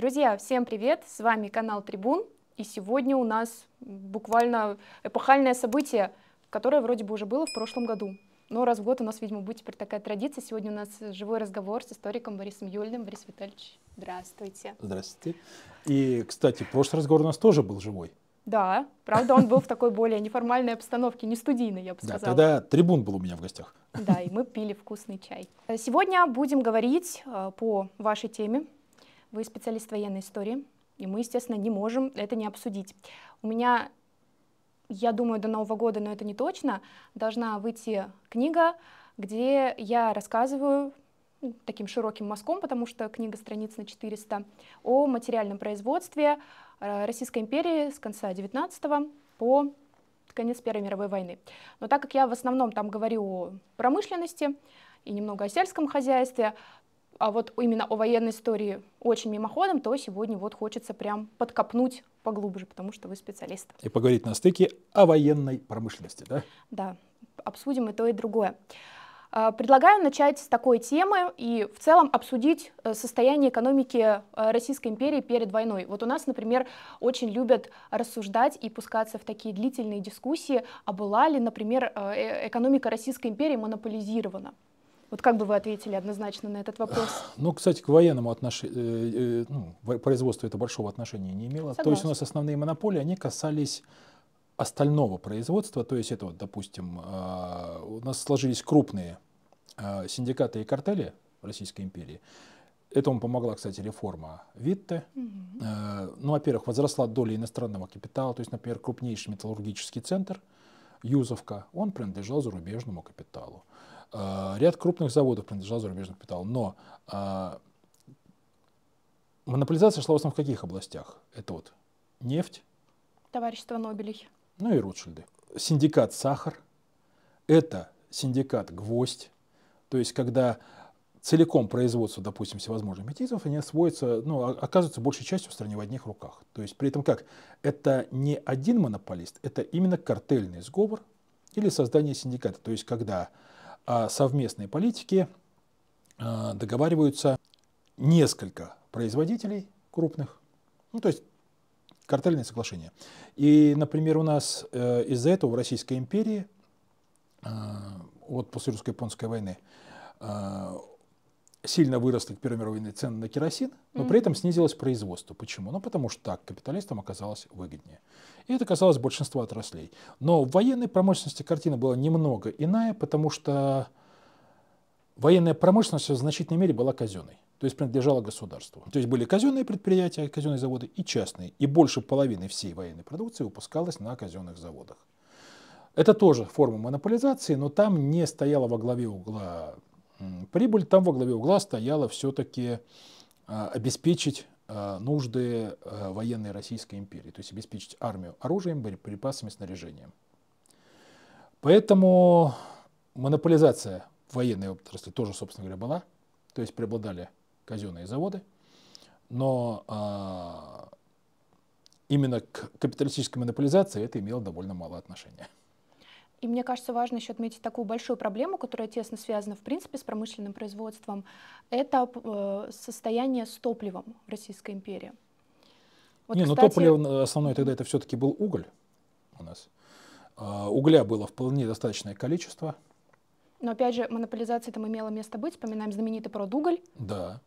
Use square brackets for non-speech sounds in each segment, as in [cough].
Друзья, всем привет! С вами канал Трибун. И сегодня у нас буквально эпохальное событие, которое вроде бы уже было в прошлом году. Но раз в год у нас, видимо, будет теперь такая традиция. Сегодня у нас живой разговор с историком Борисом Юльным. Борис Витальевич, здравствуйте. Здравствуйте. И, кстати, прошлый разговор у нас тоже был живой. Да, правда, он был в такой более неформальной обстановке, не студийной, я бы сказала. Да, тогда трибун был у меня в гостях. Да, и мы пили вкусный чай. Сегодня будем говорить э, по вашей теме, вы специалист военной истории, и мы, естественно, не можем это не обсудить. У меня, я думаю, до Нового года, но это не точно, должна выйти книга, где я рассказываю ну, таким широким мазком, потому что книга страниц на 400, о материальном производстве э, Российской империи с конца 19 по конец Первой мировой войны. Но так как я в основном там говорю о промышленности и немного о сельском хозяйстве, а вот именно о военной истории очень мимоходом, то сегодня вот хочется прям подкопнуть поглубже, потому что вы специалист. И поговорить на стыке о военной промышленности, да? Да, обсудим и то, и другое. А, предлагаю начать с такой темы и в целом обсудить э, состояние экономики э, Российской империи перед войной. Вот у нас, например, очень любят рассуждать и пускаться в такие длительные дискуссии, а была ли, например, э, экономика Российской империи монополизирована. Вот как бы вы ответили однозначно на этот вопрос? [sighs] Ну, кстати, к военному отношению, э, э, ну, производству это большого отношения не имело. Согласна. То есть у нас основные монополии, они касались остального производства, то есть это вот, допустим, а, у нас сложились крупные а, синдикаты и картели в Российской империи. Этому помогла, кстати, реформа Витте. Угу. Ну, во-первых, возросла доля иностранного капитала, то есть, например, крупнейший металлургический центр Юзовка, он принадлежал зарубежному капиталу. Ряд крупных заводов принадлежал зарубежным капиталу, но а, монополизация шла в основном в каких областях? Это вот нефть. Товарищество Нобелей. Ну и Ротшильды. Синдикат «Сахар». Это синдикат «Гвоздь». То есть, когда целиком производство, допустим, всевозможных метизов, они освоятся, ну, а, оказываются большей частью в стране в одних руках. То есть при этом как? Это не один монополист, это именно картельный сговор или создание синдиката. То есть когда о а совместной политике а, договариваются несколько производителей крупных, ну, то есть картельные соглашения. И, например, у нас э, из-за этого в Российской империи, а, вот после русско-японской войны, сильно выросли к Первой мировой цены на керосин, но mm-hmm. при этом снизилось производство. Почему? Ну, потому что так капиталистам оказалось выгоднее. И это касалось большинства отраслей. Но в военной промышленности картина была немного иная, потому что военная промышленность в значительной мере была казенной, то есть принадлежала государству. То есть были казенные предприятия, казенные заводы и частные, и больше половины всей военной продукции выпускалось на казенных заводах. Это тоже форма монополизации, но там не стояла во главе угла Прибыль там во главе угла стояла все-таки а, обеспечить а, нужды а, военной Российской империи, то есть обеспечить армию оружием, боеприпасами, снаряжением. Поэтому монополизация военной отрасли тоже, собственно говоря, была, то есть преобладали казенные заводы, но именно к капиталистической монополизации это имело довольно мало отношения. И мне кажется, важно еще отметить такую большую проблему, которая тесно связана, в принципе, с промышленным производством. Это э, состояние с топливом в Российской империи. Вот, Не, ну, кстати... ну топливо э, основное тогда это все-таки был уголь у нас. А, угля было вполне достаточное количество. Но опять же, монополизация там имела место быть. Вспоминаем знаменитый продуголь. Да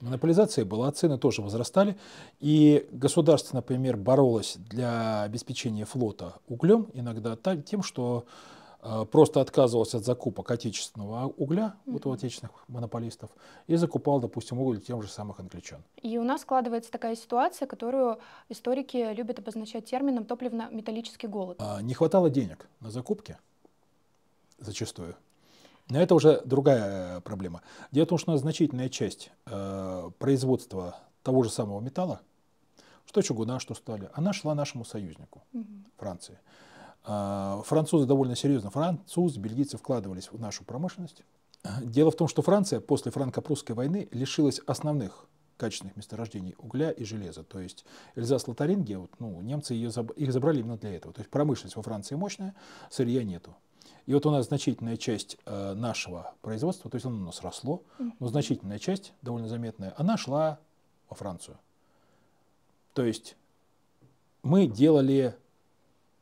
монополизация была, цены тоже возрастали, и государство, например, боролось для обеспечения флота углем иногда тем, что э, просто отказывалось от закупок отечественного угля вот у отечественных монополистов и закупал, допустим, уголь тем же самых англичан. И у нас складывается такая ситуация, которую историки любят обозначать термином топливно-металлический голод. А, не хватало денег на закупки зачастую. Но это уже другая э, проблема. Дело в том, что у нас значительная часть э, производства того же самого металла, что чугуна, что стали, она шла нашему союзнику, угу. Франции. Э, французы довольно серьезно, французы, бельгийцы вкладывались в нашу промышленность. Дело в том, что Франция после франко-прусской войны лишилась основных качественных месторождений угля и железа. То есть Эльзас-Лотарингия, вот, ну, немцы ее, их забрали именно для этого. То есть промышленность во Франции мощная, сырья нету. И вот у нас значительная часть э, нашего производства, то есть оно у нас росло, но значительная часть, довольно заметная, она шла во Францию. То есть мы делали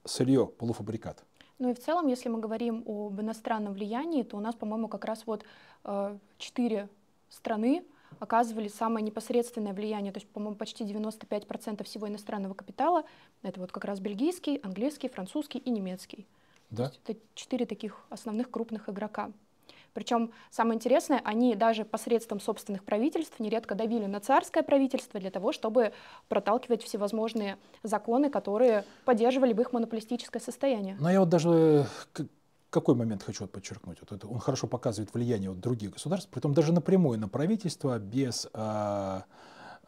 сырье, полуфабрикат. Ну и в целом, если мы говорим об иностранном влиянии, то у нас, по-моему, как раз вот э, четыре э, страны оказывали самое непосредственное влияние, то есть, по-моему, почти 95% всего иностранного капитала, это вот как раз бельгийский, английский, французский и немецкий. Да? это четыре таких основных крупных игрока. Причем самое интересное, они даже посредством собственных правительств нередко давили на царское правительство для того, чтобы проталкивать всевозможные законы, которые поддерживали бы их монополистическое состояние. Но я вот даже э, какой момент хочу подчеркнуть. Вот это, он хорошо показывает влияние вот других государств, при притом даже напрямую на правительство без... А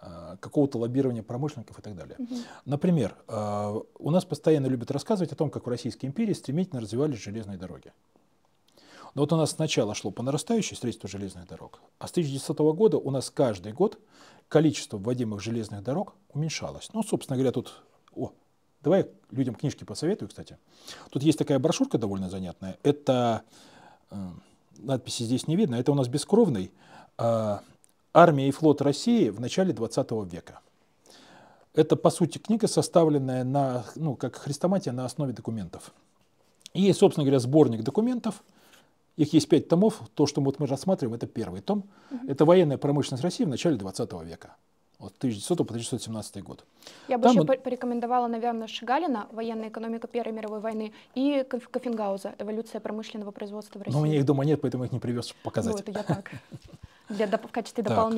а, какого-то лоббирования промышленников и так далее. Угу. Например, а, у нас постоянно любят рассказывать о том, как в Российской империи стремительно развивались железные дороги. Но вот у нас сначала шло по нарастающей средству железных дорог, а с 1900 года у нас каждый год количество вводимых железных дорог уменьшалось. Ну, собственно говоря, тут... О, давай я людям книжки посоветую, кстати. Тут есть такая брошюрка довольно занятная. Это... Э, надписи здесь не видно. Это у нас бескровный а, Армия и флот России в начале 20 века. Это, по сути, книга, составленная на, ну, как хрестоматия на основе документов. И, собственно говоря, сборник документов. Их есть пять томов. То, что вот мы рассматриваем, это первый том. Это военная промышленность России в начале 20 века. От 1900 по 1917 год. Я бы Там еще он... порекомендовала, наверное, Шигалина «Военная экономика Первой мировой войны» и Кофенгауза «Эволюция промышленного производства в России». Но у меня их дома нет, поэтому их не привез показать. Ну, это я так. [laughs] Для, в качестве так.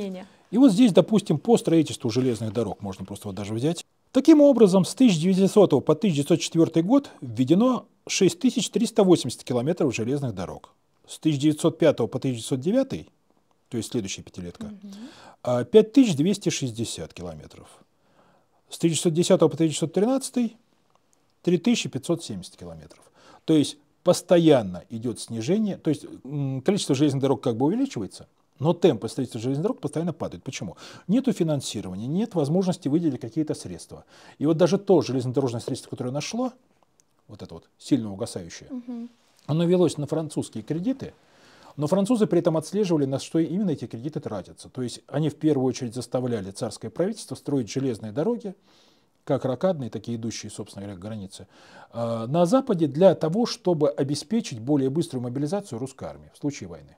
И вот здесь, допустим, по строительству железных дорог, можно просто вот даже взять. Таким образом, с 1900 по 1904 год введено 6380 километров железных дорог. С 1905 по 1909, то есть следующая пятилетка, угу. 5260 а, километров. С 1910 по 1913 3570 километров. То есть постоянно идет снижение, то есть количество железных дорог как бы увеличивается – но темпы строительства железных дорог постоянно падают. Почему? Нет финансирования, нет возможности выделить какие-то средства. И вот даже то железнодорожное средство, которое нашло, вот это вот сильно угасающее, угу. оно велось на французские кредиты, но французы при этом отслеживали, на что именно эти кредиты тратятся. То есть они в первую очередь заставляли царское правительство строить железные дороги, как ракадные, так и идущие, собственно говоря, к границе, э, на Западе для того, чтобы обеспечить более быструю мобилизацию русской армии в случае войны.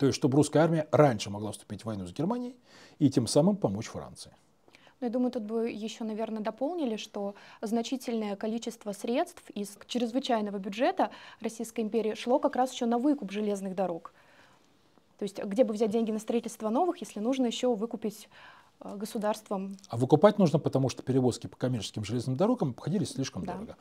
То есть, чтобы русская армия раньше могла вступить в войну с Германией и тем самым помочь Франции. Но ну, я думаю, тут бы еще, наверное, дополнили, что значительное количество средств из чрезвычайного бюджета Российской империи шло как раз еще на выкуп железных дорог. То есть где бы взять деньги на строительство новых, если нужно еще выкупить э, государством. А выкупать нужно, потому что перевозки по коммерческим железным дорогам обходились слишком да. дорого.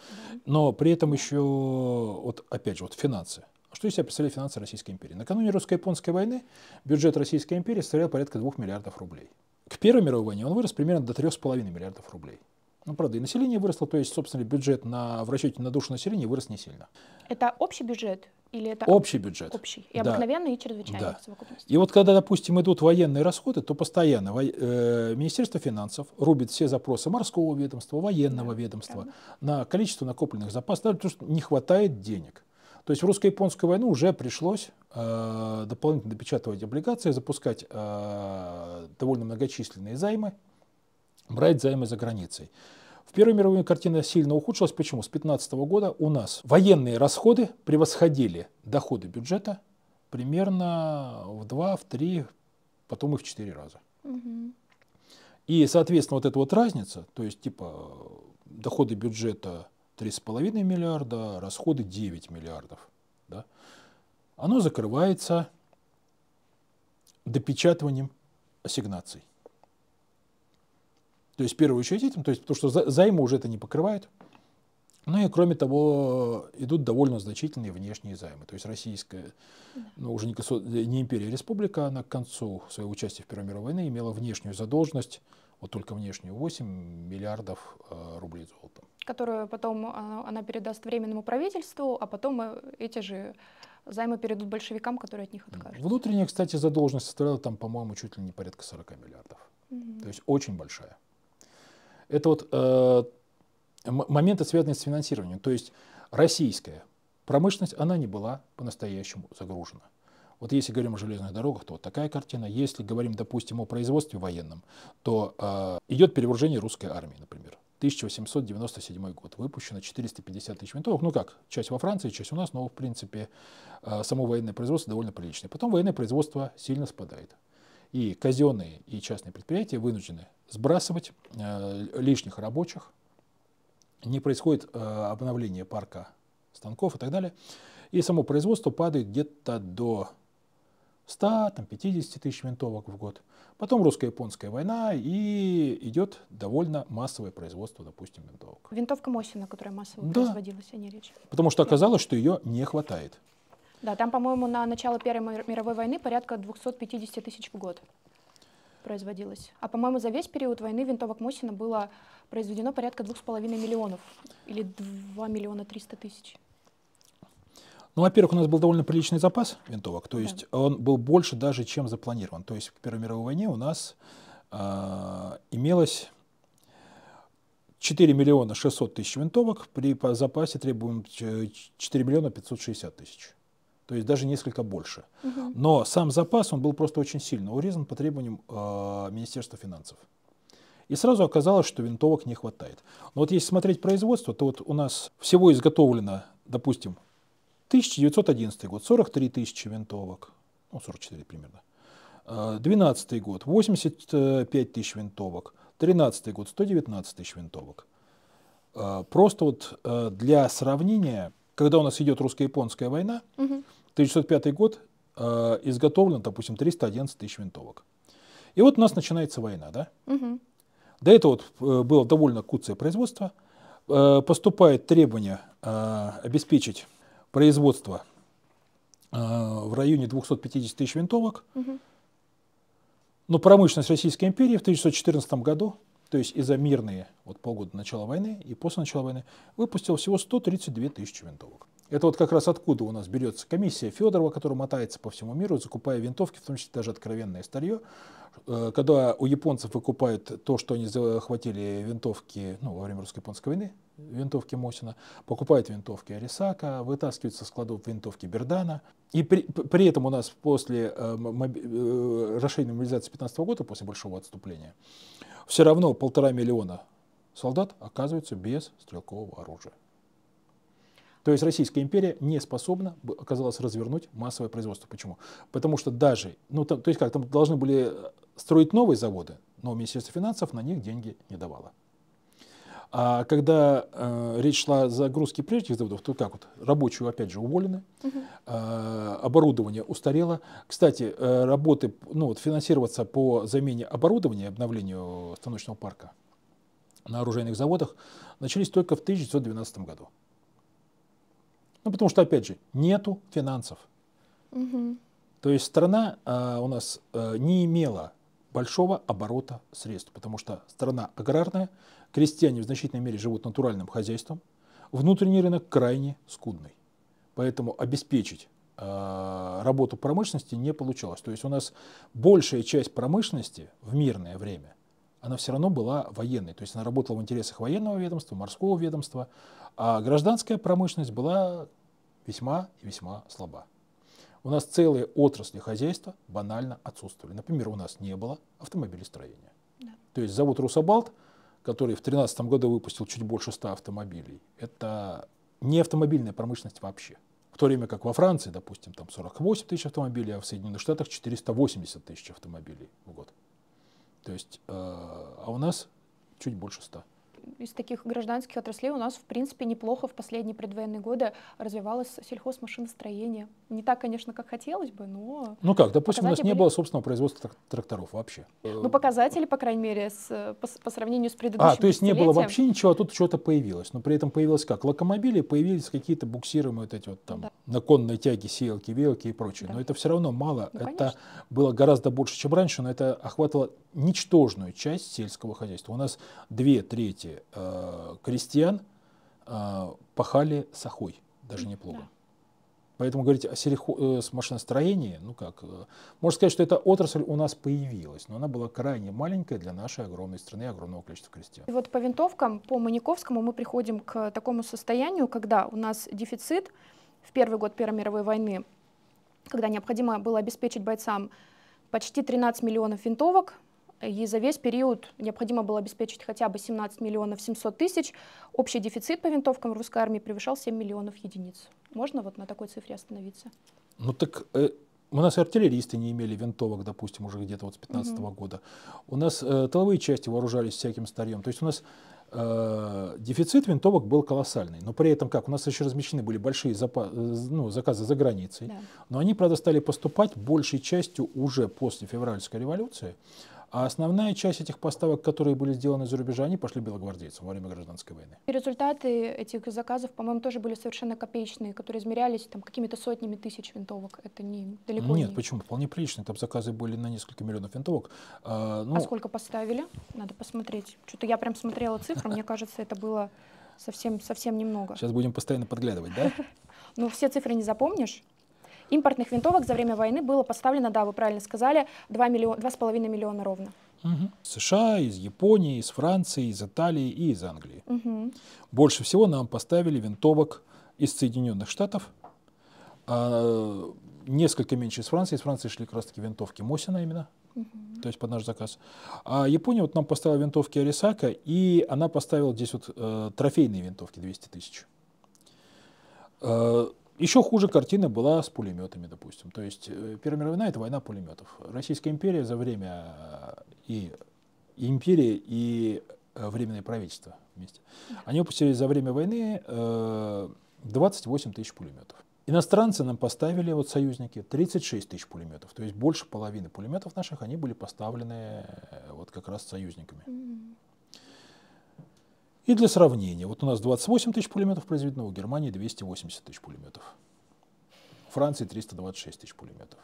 Но при этом еще, вот опять же, вот финансы. Что из себя представляли финансы Российской империи? Накануне русско-японской войны бюджет Российской империи составлял порядка 2 миллиардов рублей. К Первой мировой войне он вырос примерно до 3,5 миллиардов рублей. Ну, правда, и население выросло, то есть, собственно, бюджет на, в расчете на душу населения вырос не сильно. Это общий бюджет? Или это общий бюджет. Общий. И да. обыкновенный, и чрезвычайный да. И вот когда, допустим, идут военные расходы, то постоянно во... э, Министерство финансов рубит все запросы морского ведомства, военного да, ведомства правда. на количество накопленных запасов, потому что не хватает денег. То есть в русско-японскую войну уже пришлось э, дополнительно допечатывать облигации, запускать э, довольно многочисленные займы, брать займы за границей. В Первой мировой картина сильно ухудшилась. Почему? С 2015 года у нас военные расходы превосходили доходы бюджета примерно в 2, в 3, потом и в 4 раза. Угу. И, соответственно, вот эта вот разница, то есть, типа, доходы бюджета 3,5 миллиарда, расходы 9 миллиардов. Да? Оно закрывается допечатыванием ассигнаций. То есть, в первую очередь этим, то есть, потому что займы уже это не покрывают. Ну и, кроме того, идут довольно значительные внешние займы. То есть, российская, ну, уже не, не империя, а республика, она к концу своего участия в Первой мировой войне имела внешнюю задолженность, вот только внешнюю, 8 миллиардов э, рублей золотом которую потом э, она передаст Временному правительству, а потом э, эти же займы перейдут большевикам, которые от них откажутся. Внутренняя, кстати, задолженность составляла там, по-моему, чуть ли не порядка 40 миллиардов. Угу. То есть очень большая. Это вот э, моменты, связанные с финансированием. То есть российская промышленность, она не была по-настоящему загружена. Вот если говорим о железных дорогах, то вот такая картина. Если говорим, допустим, о производстве военном, то э, идет перевооружение русской армии, например. 1897 год. Выпущено 450 тысяч винтовок. Ну как, часть во Франции, часть у нас, но в принципе э, само военное производство довольно приличное. Потом военное производство сильно спадает. И казенные, и частные предприятия вынуждены сбрасывать э, лишних рабочих. Не происходит э, обновление парка станков и так далее. И само производство падает где-то до 100, там, 50 тысяч винтовок в год. Потом русско-японская война, и идет довольно массовое производство, допустим, винтовок. Винтовка Мосина, которая массово да. производилась, о ней речь. Потому что оказалось, что ее не хватает. Да, там, по-моему, на начало Первой мировой войны порядка 250 тысяч в год производилось. А, по-моему, за весь период войны винтовок Мосина было произведено порядка 2,5 миллионов или 2 миллиона 300 тысяч. Ну, во-первых, у нас был довольно приличный запас винтовок, то есть да. он был больше даже, чем запланирован. То есть в Первой мировой войне у нас э, имелось 4 миллиона 600 тысяч винтовок, при запасе требуем 4 миллиона 560 тысяч. То есть даже несколько больше. Угу. Но сам запас, он был просто очень сильно урезан по требованиям э, Министерства финансов. И сразу оказалось, что винтовок не хватает. Но вот если смотреть производство, то вот у нас всего изготовлено, допустим, 1911 год 43 тысячи винтовок, ну 44 примерно. 12 э, год 85 тысяч винтовок, 13 год 119 тысяч винтовок. Э, просто вот э, для сравнения, когда у нас идет русско-японская война, угу. 1905 год изготовлено, допустим, 311 тысяч винтовок. И вот у нас начинается война, да? Угу. До этого вот было довольно куцое производство. Поступает требование обеспечить производства э, в районе 250 тысяч винтовок. Но промышленность Российской империи в 1914 году, то есть из за мирные вот полгода начала войны и после начала войны, выпустила всего 132 тысячи винтовок. Это вот как раз откуда у нас берется комиссия Федорова, которая мотается по всему миру, закупая винтовки, в том числе даже откровенное старье. Э, когда у японцев выкупают то, что они захватили винтовки ну, во время русско-японской войны, винтовки Мосина, покупают винтовки Арисака, вытаскивает со складов винтовки Бердана. И при, при этом у нас после э, моби, э, расширения мобилизации 15 года, после большого отступления, все равно полтора миллиона солдат оказываются без стрелкового оружия. То есть Российская империя не способна оказалась развернуть массовое производство. Почему? Потому что даже, ну там, то есть как, там должны были строить новые заводы, но Министерство финансов на них деньги не давало. А когда э, речь шла о загрузке прежних заводов, то как вот, рабочую опять же уволены, угу. э, оборудование устарело. Кстати, э, работы, ну вот финансироваться по замене оборудования, обновлению станочного парка на оружейных заводах начались только в 1912 году. Ну, потому что, опять же, нету финансов. Угу. То есть страна э, у нас э, не имела большого оборота средств, потому что страна аграрная, Крестьяне в значительной мере живут натуральным хозяйством, внутренний рынок крайне скудный. Поэтому обеспечить а, работу промышленности не получалось. То есть у нас большая часть промышленности в мирное время, она все равно была военной. То есть она работала в интересах военного ведомства, морского ведомства, а гражданская промышленность была весьма и весьма слаба. У нас целые отрасли хозяйства банально отсутствовали. Например, у нас не было автомобилестроения. Да. То есть завод «Русабалт» который в 2013 году выпустил чуть больше 100 автомобилей, это не автомобильная промышленность вообще. В то время как во Франции, допустим, там 48 тысяч автомобилей, а в Соединенных Штатах 480 тысяч автомобилей в год. То есть, э, а у нас чуть больше 100 из таких гражданских отраслей у нас, в принципе, неплохо в последние предвоенные годы развивалось сельхозмашиностроение. Не так, конечно, как хотелось бы, но... Ну как, допустим, у нас не были... было собственного производства тракторов вообще. Ну, показатели, по крайней мере, с, по, по сравнению с предыдущим А, то есть не было вообще ничего, а тут что-то появилось. Но при этом появилось как? Локомобили, появились какие-то буксируемые вот эти вот там да. на конной сеялки, велки и прочее. Да. Но это все равно мало. Ну, это конечно. было гораздо больше, чем раньше, но это охватывало ничтожную часть сельского хозяйства. У нас две трети э, крестьян э, пахали сахой, даже неплохо. Да. Поэтому говорить о сельхо- э, с машиностроении, ну как, э, можно сказать, что эта отрасль у нас появилась, но она была крайне маленькая для нашей огромной страны и огромного количества крестьян. И вот по винтовкам, по Маниковскому мы приходим к такому состоянию, когда у нас дефицит в первый год Первой мировой войны, когда необходимо было обеспечить бойцам почти 13 миллионов винтовок, и за весь период необходимо было обеспечить хотя бы 17 миллионов 700 тысяч. Общий дефицит по винтовкам русской армии превышал 7 миллионов единиц. Можно вот на такой цифре остановиться? Ну так э, у нас артиллеристы не имели винтовок, допустим, уже где-то вот с 15 угу. года. У нас э, тыловые части вооружались всяким старьем. То есть у нас э, дефицит винтовок был колоссальный. Но при этом как? У нас еще размещены были большие запа- э, ну, заказы за границей. Да. Но они, правда, стали поступать большей частью уже после февральской революции. А основная часть этих поставок, которые были сделаны за рубежа, они пошли белогвардейцам во время гражданской войны. И результаты этих заказов, по-моему, тоже были совершенно копеечные, которые измерялись там какими-то сотнями тысяч винтовок. Это не далеко Нет, не... почему? Вполне приличные. Там заказы были на несколько миллионов винтовок. А, ну... а сколько поставили? Надо посмотреть. Что-то я прям смотрела цифры, мне кажется, это было совсем, совсем немного. Сейчас будем постоянно подглядывать, да? [laughs] Ну, все цифры не запомнишь импортных винтовок за время войны было поставлено, да, вы правильно сказали, 2 миллиона, 2,5 миллиона ровно. Угу. США, из Японии, из Франции, из Италии и из Англии. Угу. Больше всего нам поставили винтовок из Соединенных Штатов, а, несколько меньше из Франции. Из Франции шли как раз таки винтовки Мосина именно, угу. то есть под наш заказ. А Япония вот нам поставила винтовки Арисака, и она поставила здесь вот э, трофейные винтовки 200 тысяч. Э, еще хуже картина была с пулеметами, допустим. То есть э, Первая мировая война – это война пулеметов. Российская империя за время э, и, и империи, э, и временное правительство вместе. Они выпустили за время войны 28 тысяч пулеметов. Иностранцы нам поставили, вот союзники, 36 тысяч пулеметов. То есть больше половины пулеметов наших, они были поставлены вот как раз союзниками. И для сравнения, вот у нас 28 тысяч пулеметов произведено, у Германии 280 тысяч пулеметов, у Франции 326 тысяч пулеметов.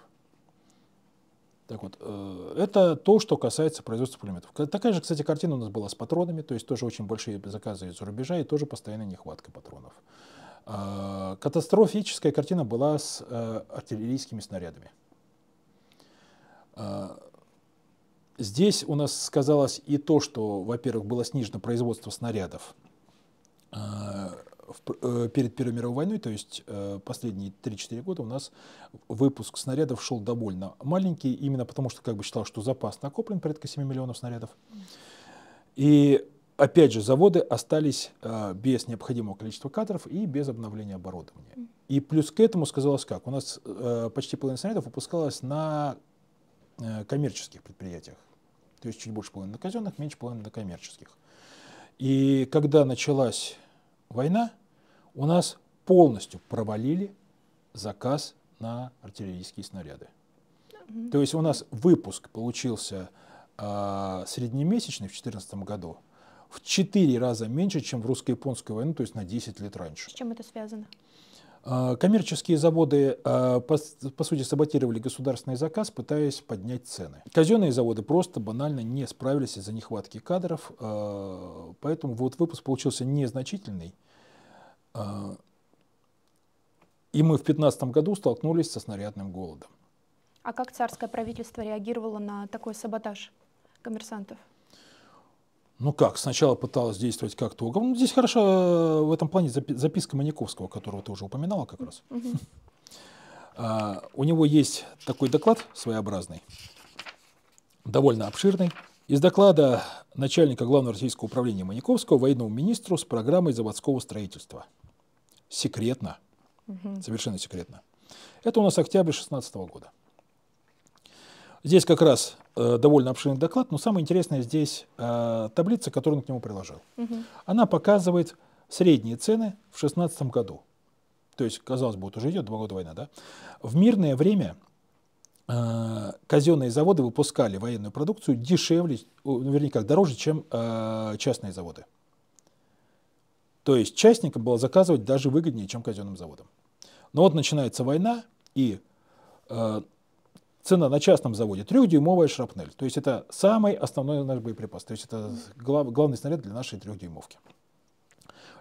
Так вот, э, это то, что касается производства пулеметов. Такая же, кстати, картина у нас была с патронами, то есть тоже очень большие заказы из-за рубежа и тоже постоянная нехватка патронов. Э, катастрофическая картина была с э, артиллерийскими снарядами. Здесь у нас сказалось и то, что, во-первых, было снижено производство снарядов э, э, перед Первой мировой войной, то есть э, последние 3-4 года у нас выпуск снарядов шел довольно маленький, именно потому что как бы считал, что запас накоплен порядка 7 миллионов снарядов. И опять же, заводы остались без необходимого количества кадров и без обновления оборудования. И плюс к этому сказалось как? У нас почти половина снарядов выпускалась на Э, коммерческих предприятиях. То есть чуть больше половины на казенных, меньше половины на коммерческих. И когда началась война, у нас полностью провалили заказ на артиллерийские снаряды. То есть у нас выпуск получился э, среднемесячный в 2014 году в 4 раза меньше, чем в русско-японскую войну, то есть на 10 лет раньше. С чем это связано? А, коммерческие заводы, а, по сути, саботировали государственный заказ, пытаясь поднять цены. Казенные заводы просто банально не справились из-за нехватки кадров, а, поэтому вот выпуск получился незначительный. И мы в 2015 году столкнулись со снарядным голодом. А как царское правительство реагировало на такой саботаж коммерсантов? Ну как, сначала пыталась действовать как-то уговор. Ну, здесь хорошо э, в этом плане записка Маниковского, которого ты уже упоминала как раз. А, у него есть такой доклад своеобразный, довольно обширный. Из доклада начальника Главного российского управления Маниковского военному министру с программой заводского строительства. Секретно, совершенно секретно. Это у нас октябрь 2016 года. Здесь как раз э, довольно обширный доклад, но самое интересное здесь э, таблица, которую он к нему приложил. Угу. Она показывает средние цены в 2016 году. То есть, казалось бы, вот уже идет два года война, да? В мирное время э, казенные заводы выпускали военную продукцию дешевле, наверняка дороже, чем э, частные заводы. То есть частникам было заказывать даже выгоднее, чем казенным заводам. Но вот начинается война, и э, Цена на частном заводе трехдюймовая шрапнель. То есть это самый основной наш боеприпас. То есть это глав, главный снаряд для нашей трехдюймовки.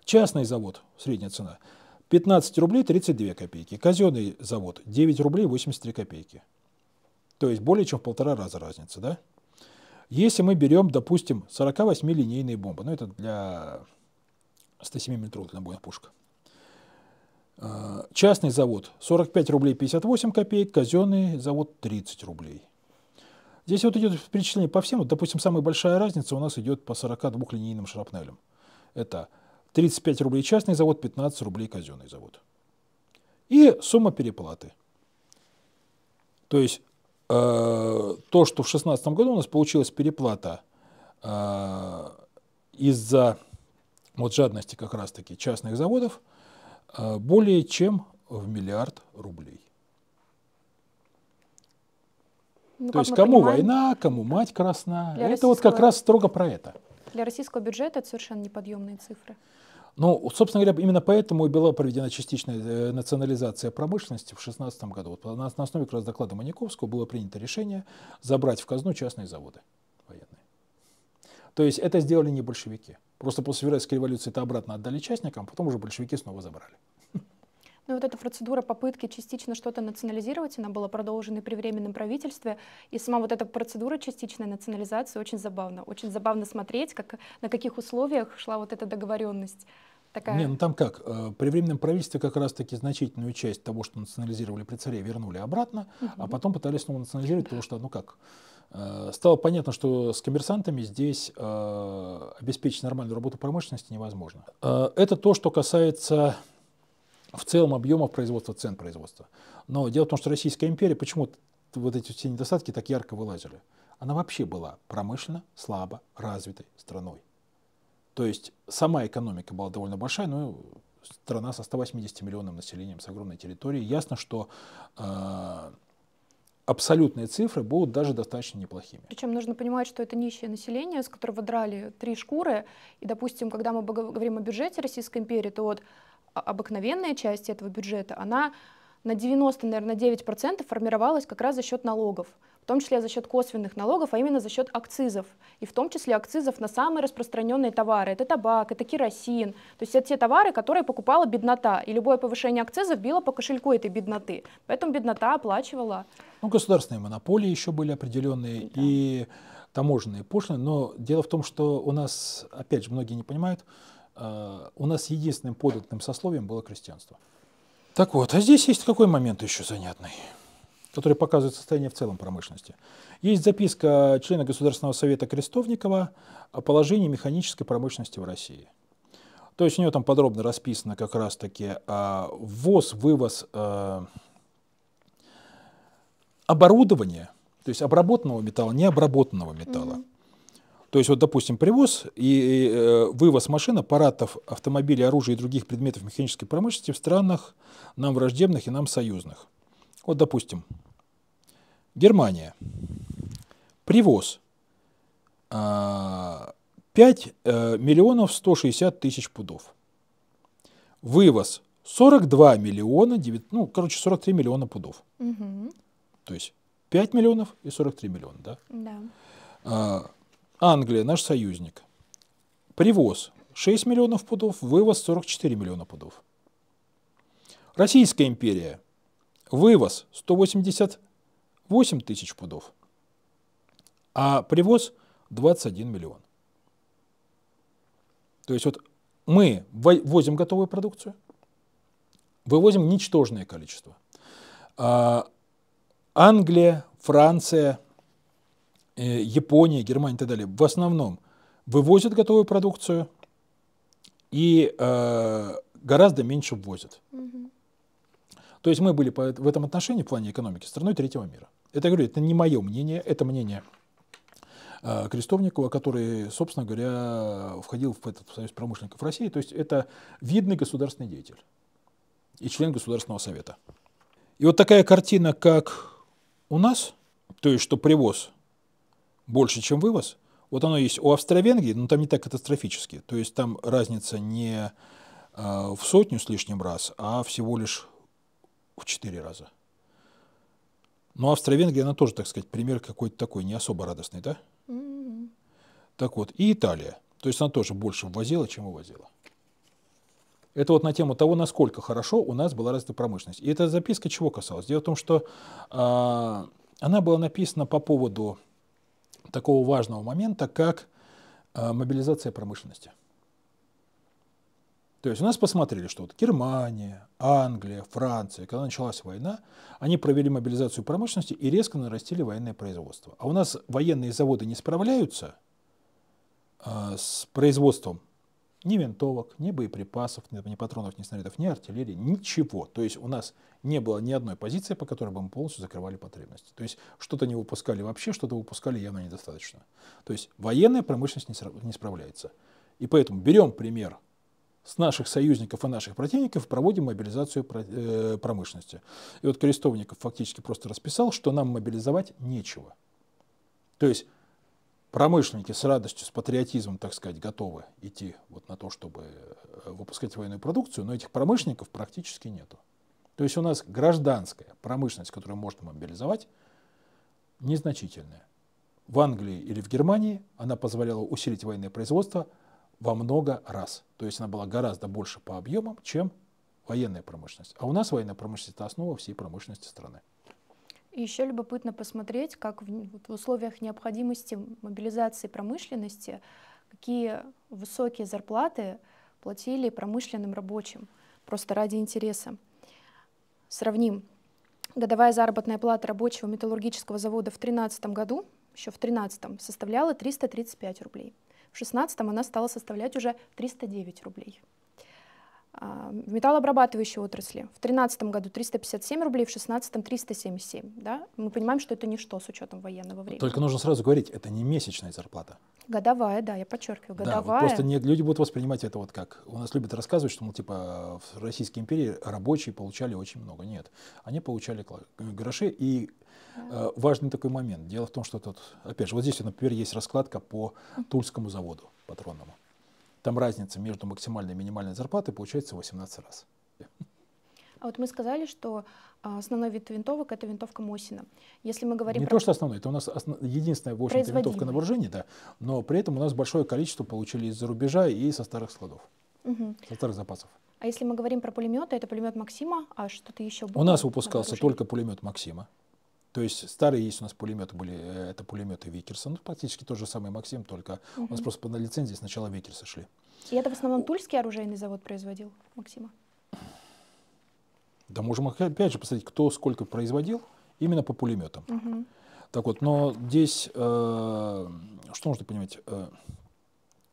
Частный завод, средняя цена, 15 рублей 32 копейки. Казенный завод 9 рублей 83 копейки. То есть более чем в полтора раза разница, да? Если мы берем, допустим, 48-линейные бомбы, ну это для 107 мм дальнобойных пушек, а, частный завод 45 рублей 58 копеек, казенный завод 30 рублей. Здесь вот идет перечисление по всем. Вот, допустим, самая большая разница у нас идет по 42 линейным шрапнелям. Это 35 рублей частный завод, 15 рублей казенный завод. И сумма переплаты. То есть э, то, что в 2016 году у нас получилась переплата э, из-за вот жадности как раз-таки частных заводов – Э, более чем в миллиард рублей. Ну, То есть кому война, кому мать красна. Это российского... вот как раз строго про это. Для российского бюджета это совершенно неподъемные цифры. Ну, собственно говоря, именно поэтому и была проведена частичная э, национализация промышленности в 2016 году. Вот на, основе как раз доклада Маниковского было принято решение забрать в казну частные заводы военные. То есть это сделали не большевики. Просто после Февральской революции это обратно отдали частникам, потом уже большевики снова забрали. Ну вот эта процедура попытки частично что-то национализировать, она была продолжена при Временном правительстве. И сама вот эта процедура частичной национализации очень забавно. Очень забавно смотреть, как, на каких условиях шла вот эта договоренность. Такая... Не, ну там как, э, при Временном правительстве как раз-таки значительную часть того, что национализировали при царе, вернули обратно, угу. а потом пытались снова национализировать, потому что, ну как, Э, стало понятно, что с коммерсантами здесь э, обеспечить нормальную работу промышленности невозможно. Э, это то, что касается в целом объемов производства, цен производства. Но дело в том, что Российская империя, почему вот эти все недостатки так ярко вылазили? Она вообще была промышленно слабо развитой страной. То есть сама экономика была довольно большая, но страна со 180 миллионным населением, с огромной территорией. Ясно, что э, абсолютные цифры будут даже достаточно неплохими. Причем нужно понимать, что это нищее население, с которого драли три шкуры. И, допустим, когда мы говорим о бюджете Российской империи, то вот обыкновенная часть этого бюджета, она на 90, наверное, 9% формировалась как раз за счет налогов в том числе за счет косвенных налогов, а именно за счет акцизов. И в том числе акцизов на самые распространенные товары. Это табак, это керосин. То есть это те товары, которые покупала беднота. И любое повышение акцизов било по кошельку этой бедноты. Поэтому беднота оплачивала. Ну, государственные монополии еще были определенные. Да. И таможенные пошлины. Но дело в том, что у нас, опять же, многие не понимают, э, у нас единственным податным сословием было крестьянство. Так вот, а здесь есть какой момент еще занятный? который показывает состояние в целом промышленности. Есть записка члена Государственного совета Крестовникова о положении механической промышленности в России. То есть у него там подробно расписано как раз-таки а, ввоз, вывоз а, оборудования, то есть обработанного металла, необработанного металла. То есть, вот, допустим, привоз и э, вывоз машин, аппаратов, автомобилей, оружия и других предметов механической промышленности в странах нам враждебных и нам союзных. Вот, допустим, Германия. Привоз. 5 а, э, миллионов 160 тысяч пудов. Вывоз 42 миллиона, 9, ну, короче, 43 миллиона пудов. Угу. То есть 5 миллионов и 43 миллиона, да? Да. А, Англия, наш союзник. Привоз 6 миллионов пудов, вывоз 44 миллиона пудов. Российская империя. Вывоз 180 8 тысяч пудов, а привоз 21 миллион. То есть вот мы возим готовую продукцию, вывозим ничтожное количество. А, Англия, Франция, э, Япония, Германия и так далее в основном вывозят готовую продукцию и э, гораздо меньше ввозят. Угу. То есть мы были в этом отношении, в плане экономики, страной третьего мира. Это, я говорю, это не мое мнение, это мнение э, Крестовникова, который, собственно говоря, входил в этот Союз промышленников России. То есть это видный государственный деятель и член Государственного совета. И вот такая картина, как у нас, то есть что привоз больше, чем вывоз, вот оно есть у Австро-Венгрии, но там не так катастрофически. То есть там разница не э, в сотню с лишним раз, а всего лишь в 4 раза. Но ну, а Австро-Венгрия, она тоже, так сказать, пример какой-то такой, не особо радостный, да? Mm-hmm. Так вот, и Италия. То есть она тоже больше ввозила, чем увозила. Это вот на тему того, насколько хорошо у нас была развита промышленность. И эта записка чего касалась? Дело в том, что э, она была написана по поводу такого важного момента, как э, мобилизация промышленности. То есть у нас посмотрели, что вот Германия, Англия, Франция, когда началась война, они провели мобилизацию промышленности и резко нарастили военное производство. А у нас военные заводы не справляются э, с производством ни винтовок, ни боеприпасов, ни, ни патронов, ни снарядов, ни артиллерии, ничего. То есть у нас не было ни одной позиции, по которой бы мы полностью закрывали потребности. То есть что-то не выпускали вообще, что-то выпускали явно недостаточно. То есть военная промышленность не, не справляется. И поэтому берем пример с наших союзников и наших противников проводим мобилизацию э, промышленности. И вот Крестовников фактически просто расписал, что нам мобилизовать нечего. То есть промышленники с радостью, с патриотизмом, так сказать, готовы идти вот на то, чтобы э, выпускать военную продукцию, но этих промышленников практически нету. То есть у нас гражданская промышленность, которую можно мобилизовать, незначительная. В Англии или в Германии она позволяла усилить военное производство – во много раз. То есть она была гораздо больше по объемам, чем военная промышленность. А у нас военная промышленность – это основа всей промышленности страны. И еще любопытно посмотреть, как в, в условиях необходимости мобилизации промышленности, какие высокие зарплаты платили промышленным рабочим, просто ради интереса. Сравним. Годовая заработная плата рабочего металлургического завода в 2013 году, еще в 2013, составляла 335 рублей. В 2016 она стала составлять уже 309 рублей. А, в металлообрабатывающей отрасли в 2013 году 357 рублей, в 2016 377. Да? Мы понимаем, что это ничто с учетом военного времени. Только нужно сразу говорить, это не месячная зарплата. Годовая, да, я подчеркиваю, годовая. Да, вот просто не, люди будут воспринимать это вот как... У нас любят рассказывать, что, мол, типа, в Российской империи рабочие получали очень много. Нет, они получали э, гроши, и Э, важный такой момент. Дело в том, что тут, опять же, вот здесь, например, есть раскладка по Тульскому заводу патронному. Там разница между максимальной и минимальной зарплатой получается 18 раз. А вот мы сказали, что а, основной вид винтовок это винтовка Мосина. Если мы говорим не про... то, что основной, это у нас основ... единственная, в общем-то, винтовка на вооружении, да, но при этом у нас большое количество получили из-за рубежа и со старых складов, угу. со старых запасов. А если мы говорим про пулеметы, это пулемет Максима, а что-то еще было? У нас выпускался на только пулемет Максима. То есть старые есть у нас пулеметы были, э, это пулеметы Викерса, ну практически тот же самый Максим, только угу. у нас просто на лицензии сначала Викерсы шли. И это в основном Тульский оружейный завод производил, Максима? Да можем опять же посмотреть, кто сколько производил именно по пулеметам. Угу. Так вот, но здесь, э, что нужно понимать, э,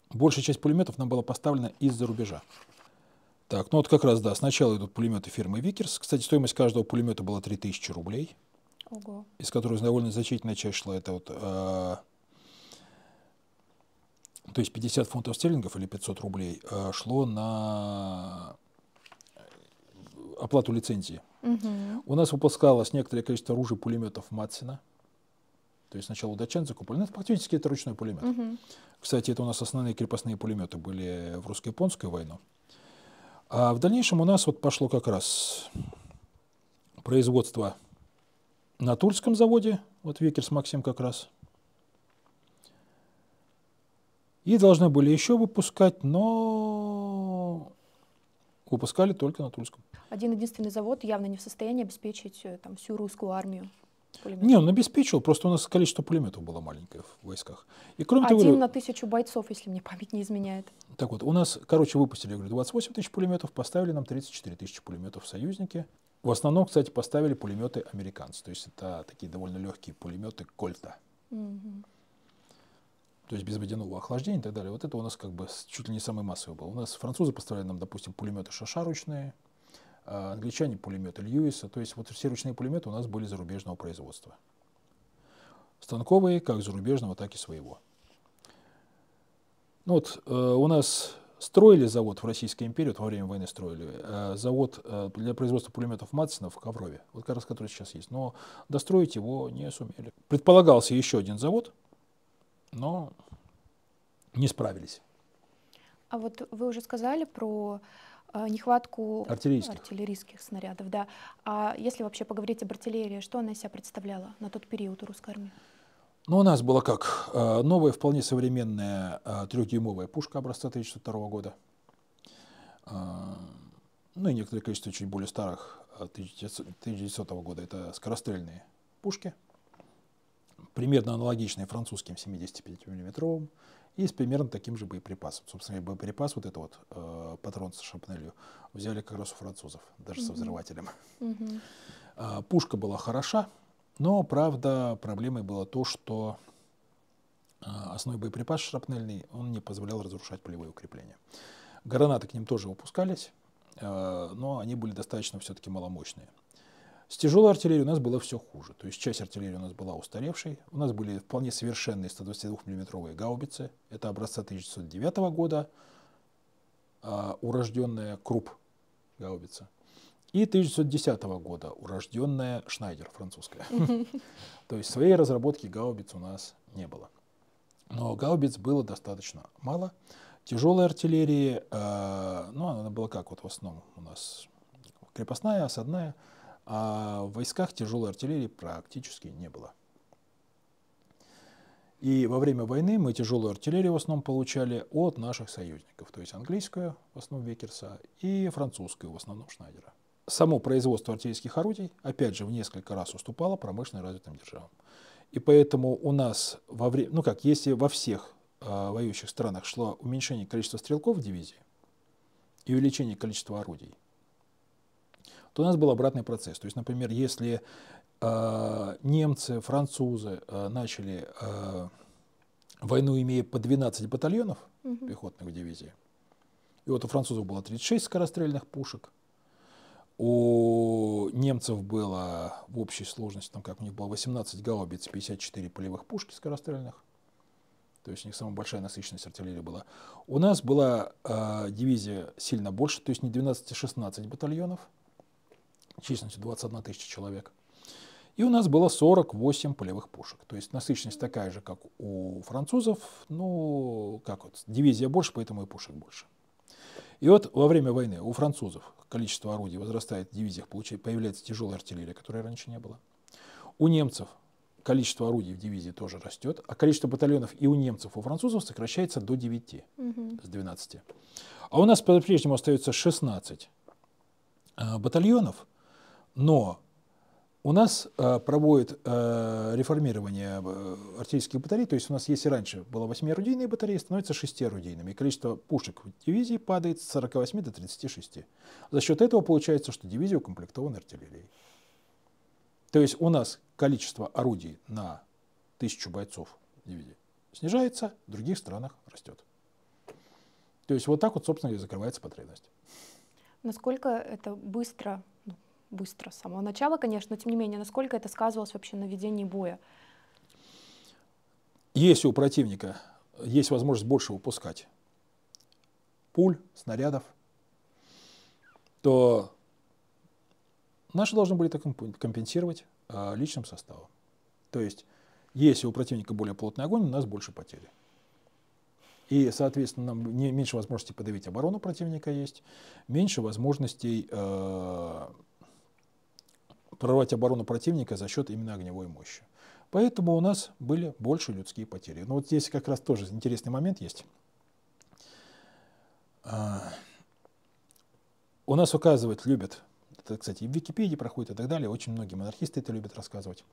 большая часть пулеметов нам была поставлена из-за рубежа. Так, ну вот как раз, да, сначала идут пулеметы фирмы Викерс. Кстати, стоимость каждого пулемета была 3000 рублей. Ого. из которых довольно значительная часть шла. Это вот, э, то есть 50 фунтов стерлингов или 500 рублей э, шло на оплату лицензии. Угу. У нас выпускалось некоторое количество оружия пулеметов Матсина. То есть сначала у датчан закупали. Ну, это практически это ручной пулемет. Угу. Кстати, это у нас основные крепостные пулеметы были в русско-японскую войну. А в дальнейшем у нас вот пошло как раз производство на Тульском заводе, вот Векерс Максим как раз. И должны были еще выпускать, но выпускали только на Тульском. Один единственный завод явно не в состоянии обеспечить э, там, всю русскую армию. Пулеметов. Не, он обеспечивал, просто у нас количество пулеметов было маленькое в войсках. И кроме Один того, э, на тысячу бойцов, если мне память не изменяет. Так вот, у нас, короче, выпустили, я говорю, 28 тысяч пулеметов, поставили нам 34 тысячи пулеметов союзники, в основном, кстати, поставили пулеметы американцы. То есть это такие довольно легкие пулеметы Кольта. Угу. То есть без водяного охлаждения и так далее. Вот это у нас как бы чуть ли не самый массовый был. У нас французы поставляли нам, допустим, пулеметы шашаручные, а англичане пулеметы Льюиса. То есть вот все ручные пулеметы у нас были зарубежного производства. Станковые, как зарубежного, так и своего. Ну вот э, у нас Строили завод в Российской империи, вот во время войны строили, э, завод э, для производства пулеметов Матсона в Коврове, вот как раз который сейчас есть, но достроить его не сумели. Предполагался еще один завод, но не справились. А вот вы уже сказали про э, нехватку артиллерийских. артиллерийских снарядов, да. А если вообще поговорить об артиллерии, что она из себя представляла на тот период у русской армии? Ну у нас была как? Э, новая, вполне современная э, трехдюймовая пушка образца 1902 года. Э, ну и некоторое количество чуть более старых 1900 года. Это скорострельные пушки. Примерно аналогичные французским 75 миллиметровым и с примерно таким же боеприпасом. Собственно, боеприпас, вот этот вот э, патрон с шапнелью, взяли как раз у французов, даже mm-hmm. со взрывателем. Mm-hmm. Э, пушка была хороша, но, правда, проблемой было то, что а, основной боеприпас шрапнельный, он не позволял разрушать полевые укрепления. Гранаты к ним тоже выпускались, а, но они были достаточно все-таки маломощные. С тяжелой артиллерией у нас было все хуже. То есть часть артиллерии у нас была устаревшей. У нас были вполне совершенные 122 миллиметровые гаубицы. Это образца 1909 года, а, урожденная Круп гаубица и 1910 года урожденная Шнайдер французская. [laughs] То есть своей разработки гаубиц у нас не было. Но гаубиц было достаточно мало. Тяжелой артиллерии, э, ну, она была как вот в основном у нас крепостная, осадная, а в войсках тяжелой артиллерии практически не было. И во время войны мы тяжелую артиллерию в основном получали от наших союзников, то есть английскую в основном Векерса и французскую в основном Шнайдера само производство артиллерийских орудий, опять же, в несколько раз уступало промышленно развитым державам. И поэтому у нас во время, ну как, если во всех э, воюющих странах шло уменьшение количества стрелков в дивизии и увеличение количества орудий, то у нас был обратный процесс. То есть, например, если э, немцы, французы э, начали э, войну, имея по 12 батальонов угу. пехотных в дивизии, и вот у французов было 36 скорострельных пушек, у немцев было в общей сложности, там как у них было 18 гаубиц, 54 полевых пушки скорострельных. То есть у них самая большая насыщенность артиллерии была. У нас была э, дивизия сильно больше, то есть не 12, а 16 батальонов, численностью 21 тысяча человек. И у нас было 48 полевых пушек. То есть насыщенность такая же, как у французов, ну, как вот, дивизия больше, поэтому и пушек больше. И вот во время войны у французов количество орудий возрастает в дивизиях, появляется тяжелая артиллерия, которой раньше не было. У немцев количество орудий в дивизии тоже растет, а количество батальонов и у немцев, и у французов сокращается до 9, угу. с 12. А у нас по-прежнему остается 16 э, батальонов, но у нас э, проводят э, реформирование э, артиллерийских батарей, то есть у нас, есть и раньше было 8-орудийные батареи, становится 6-орудийными. Количество пушек в дивизии падает с 48 до 36. За счет этого получается, что дивизия укомплектована артиллерией. То есть у нас количество орудий на тысячу бойцов дивизии снижается, в других странах растет. То есть вот так вот, собственно, и закрывается потребность. Насколько это быстро быстро с самого начала, конечно, но тем не менее, насколько это сказывалось вообще на ведении боя? Если у противника есть возможность больше выпускать пуль, снарядов, то наши должны были это компенсировать а, личным составом. То есть, если у противника более плотный огонь, у нас больше потери. И, соответственно, нам не, меньше возможностей подавить оборону противника есть, меньше возможностей э, прорвать оборону противника за счет именно огневой мощи. Поэтому у нас были больше людские потери. Но ну, вот здесь как раз тоже интересный момент есть. А, у нас указывать любят, это, кстати, и в Википедии проходит и так далее, очень многие монархисты это любят рассказывать.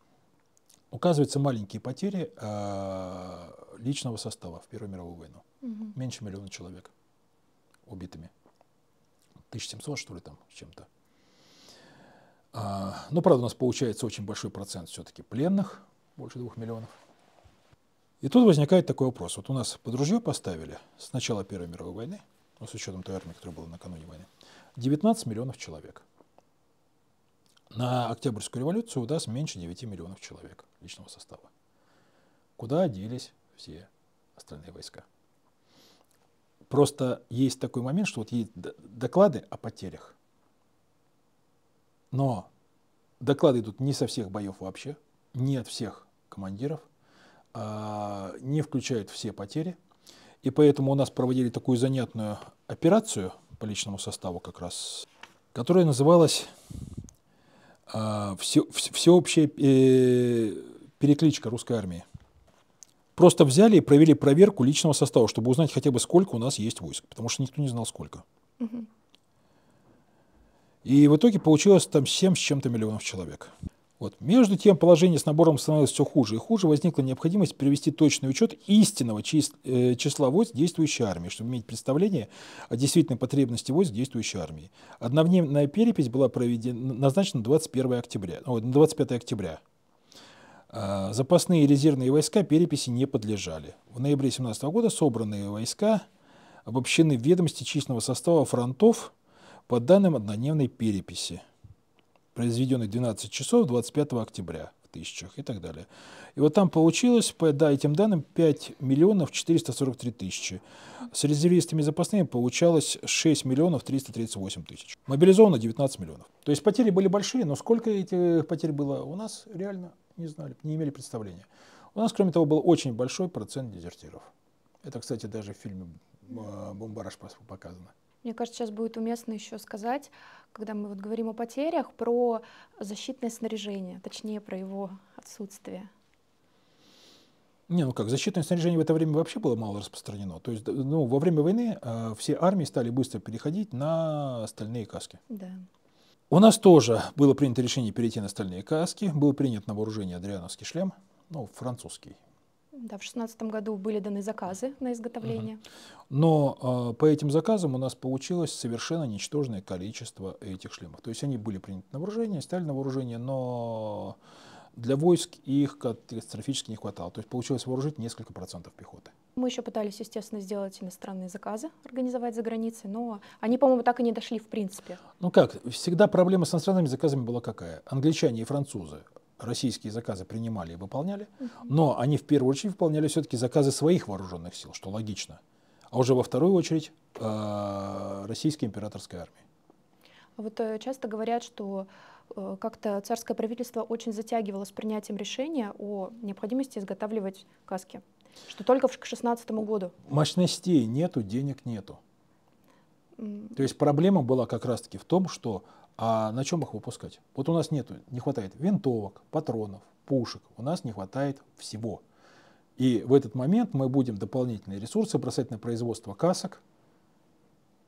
Указываются маленькие потери а, личного состава в Первую мировую войну. Угу. Меньше миллиона человек убитыми. 1700, что ли, там, с чем-то. А, Но, ну, правда, у нас получается очень большой процент все-таки пленных, больше двух миллионов. И тут возникает такой вопрос. Вот у нас под ружье поставили с начала Первой мировой войны, ну, с учетом той армии, которая была накануне войны, 19 миллионов человек. На Октябрьскую революцию удаст меньше 9 миллионов человек личного состава. Куда делись все остальные войска? Просто есть такой момент, что вот есть доклады о потерях но доклады идут не со всех боев вообще, не от всех командиров, а, не включают все потери. И поэтому у нас проводили такую занятную операцию по личному составу как раз, которая называлась а, все, «Всеобщая э, перекличка русской армии». Просто взяли и провели проверку личного состава, чтобы узнать хотя бы сколько у нас есть войск, потому что никто не знал сколько. Угу. И в итоге получилось там 7 с чем-то миллионов человек. Вот. Между тем, положение с набором становилось все хуже и хуже. Возникла необходимость привести точный учет истинного э, числа войск действующей армии, чтобы иметь представление о действительной потребности войск действующей армии. Одновременная перепись была проведена, назначена 21 октября, о, 25 октября. А, запасные и резервные войска переписи не подлежали. В ноябре 17 года собранные войска обобщены в ведомости численного состава фронтов по данным однодневной переписи, произведенной 12 часов 25 октября в тысячах и так далее. И вот там получилось, по да, этим данным, 5 миллионов 443 тысячи. С резервистами запасными получалось 6 миллионов 338 тысяч. Мобилизовано 19 миллионов. То есть потери были большие, но сколько этих потерь было у нас, реально не знали, не имели представления. У нас, кроме того, был очень большой процент дезертиров. Это, кстати, даже в фильме «Бомбараж» показано. Мне кажется, сейчас будет уместно еще сказать, когда мы вот говорим о потерях, про защитное снаряжение, точнее про его отсутствие. Не, ну как, защитное снаряжение в это время вообще было мало распространено. То есть э, ну, во время войны э, все армии стали быстро переходить на стальные каски. Да. У нас тоже было принято решение перейти на стальные каски. Был принят на вооружение Адриановский шлем, ну, французский, да, в 2016 году были даны заказы на изготовление. Угу. Но э, по этим заказам у нас получилось совершенно ничтожное количество этих шлемов. То есть они были приняты на вооружение, стали на вооружение, но для войск их катастрофически не хватало. То есть получилось вооружить несколько процентов пехоты. Мы еще пытались, естественно, сделать иностранные заказы, организовать за границей, но они, по-моему, так и не дошли в принципе. Ну как, всегда проблема с иностранными заказами была какая? Англичане и французы российские заказы принимали и выполняли, но они в первую очередь выполняли все-таки заказы своих вооруженных сил, что логично, а уже во вторую очередь э, российской императорской армии. А вот э, часто говорят, что э, как-то царское правительство очень затягивало с принятием решения о необходимости изготавливать каски, что только к 2016 году. Мощностей нету, денег нету. То есть проблема была как раз-таки в том, что а на чем их выпускать? Вот у нас нету, не хватает винтовок, патронов, пушек, у нас не хватает всего. И в этот момент мы будем дополнительные ресурсы бросать на производство касок,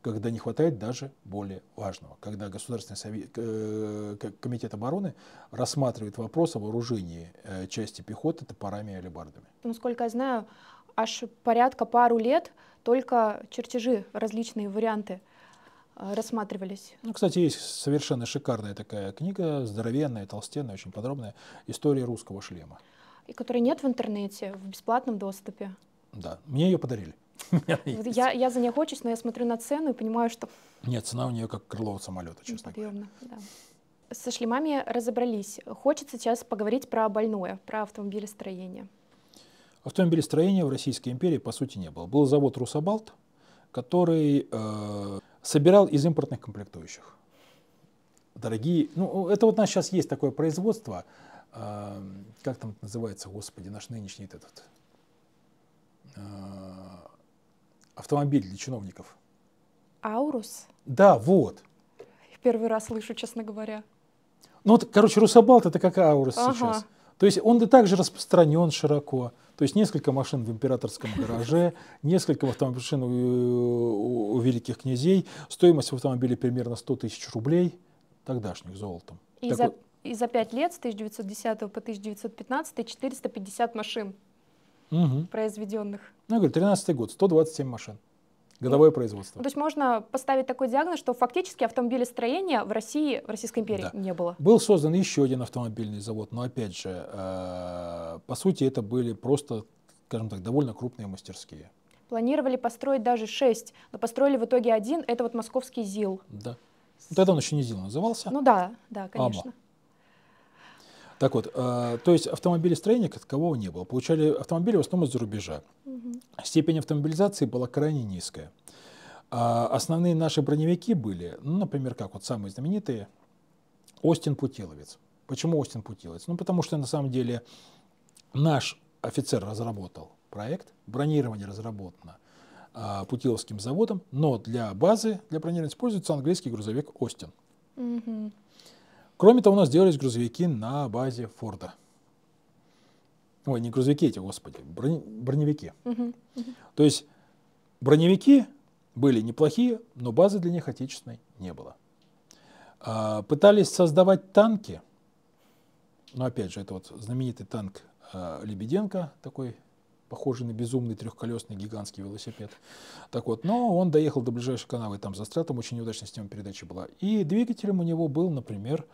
когда не хватает даже более важного, когда Государственный совет, э, комитет обороны рассматривает вопрос о вооружении э, части пехоты топорами и алебардами. Насколько я знаю, аж порядка пару лет только чертежи, различные варианты Э, рассматривались. Ну, кстати, есть совершенно шикарная такая книга, здоровенная, толстенная, очень подробная, «История русского шлема». И которой нет в интернете, в бесплатном доступе. Да, мне ее подарили. [laughs] Я, я за нее хочусь, но я смотрю на цену и понимаю, что... Нет, цена у нее как крыло от самолета, честно говоря. Да. Со шлемами разобрались. Хочется сейчас поговорить про больное, про автомобилестроение. Автомобилестроения в Российской империи, по сути, не было. Был завод «Русабалт», который э, собирал из импортных комплектующих. Дорогие, ну это вот у нас сейчас есть такое производство, э, как там называется, господи, наш нынешний этот э, автомобиль для чиновников. Аурус? Да, вот. Первый раз слышу, честно говоря. Ну вот, короче, Русабалт это как Аурус ага. сейчас. То есть он и также распространен широко. То есть несколько машин в императорском гараже, [laughs] несколько машин э, у, у великих князей. Стоимость автомобиля примерно 100 тысяч рублей тогдашних золотом. И, так за, вот. и за 5 лет с 1910 по 1915 450 машин угу. произведенных. Ну, я говорю, 13 год, 127 машин. Годовое производство. То есть можно поставить такой диагноз, что фактически автомобилестроения в России, в Российской империи да. не было. Был создан еще один автомобильный завод, но опять же, э, по сути, это были просто, скажем так, довольно крупные мастерские. Планировали построить даже шесть, но построили в итоге один, это вот московский ЗИЛ. Да. Вот это он еще не ЗИЛ назывался. Ну да, да, конечно. АМА. Так вот, э, то есть автомобилестроения как такового не было. Получали автомобили в основном из-за рубежа. Угу. Степень автомобилизации была крайне низкая. А основные наши броневики были, ну, например, как вот самые знаменитые, Остин Путиловец. Почему Остин Путиловец? Ну, потому что на самом деле наш офицер разработал проект, бронирование разработано э, Путиловским заводом, но для базы, для бронирования используется английский грузовик Остин. Угу. Кроме того, у нас делались грузовики на базе Форда. Ой, не грузовики эти, господи, брони, броневики. То есть броневики были неплохие, но базы для них отечественной не было. А, пытались создавать танки, но опять же, это вот знаменитый танк а, Лебеденко, такой похожий на безумный трехколесный гигантский велосипед. Так вот, но он доехал до ближайшей канавы, там застрял, там очень неудачная система передачи была. И двигателем у него был, например,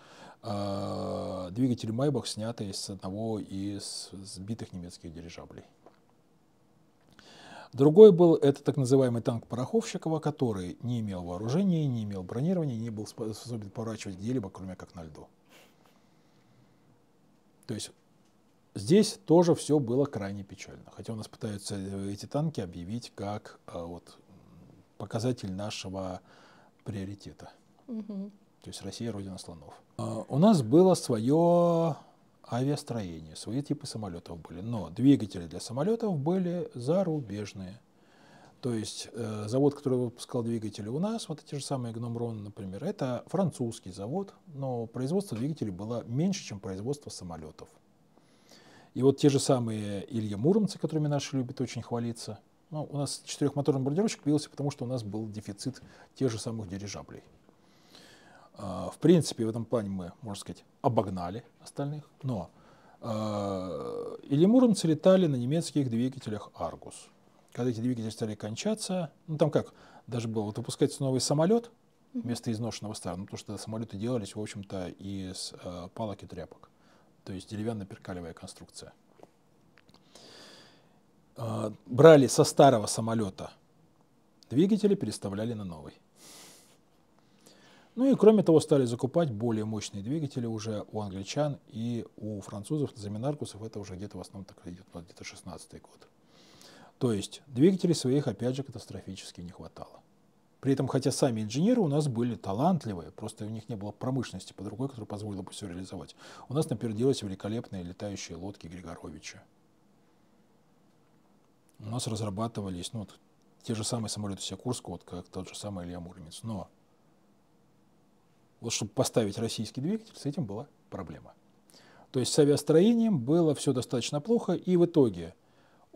э, двигатель Майбах, снятый с одного из сбитых немецких дирижаблей. Другой был это так называемый танк Пороховщикова, который не имел вооружения, не имел бронирования, не был способен поворачивать где-либо, кроме как на льду. То есть Здесь тоже все было крайне печально. Хотя у нас пытаются э, эти танки объявить как э, вот, показатель нашего приоритета. Угу. То есть Россия родина слонов. А, у нас было свое авиастроение, свои типы самолетов были. Но двигатели для самолетов были зарубежные. То есть э, завод, который выпускал двигатели у нас, вот эти же самые Гномрон, например, это французский завод, но производство двигателей было меньше, чем производство самолетов. И вот те же самые Илья Муромцы, которыми наши любят очень хвалиться, ну, у нас четырехмоторный бомбардировщик появился, потому что у нас был дефицит тех же самых дирижаблей. А, в принципе, в этом плане мы, можно сказать, обогнали остальных, но а, Илья муромцы летали на немецких двигателях «Аргус». Когда эти двигатели стали кончаться, ну там как, даже было, вот выпускается новый самолет вместо изношенного старого, ну, потому что самолеты делались, в общем-то, из э, палок и тряпок то есть деревянно-перкалевая конструкция. А, брали со старого самолета двигатели, переставляли на новый. Ну и кроме того стали закупать более мощные двигатели уже у англичан и у французов, за Минаркусов это уже где-то в основном так идет, где-то 16 год. То есть двигателей своих опять же катастрофически не хватало. При этом, хотя сами инженеры у нас были талантливые, просто у них не было промышленности под рукой, которая позволила бы все реализовать. У нас например делались великолепные летающие лодки Григоровича. У нас разрабатывались ну, вот, те же самые самолеты Секурска, вот как тот же самый Илья Муромец. Но вот чтобы поставить российский двигатель, с этим была проблема. То есть с авиастроением было все достаточно плохо, и в итоге –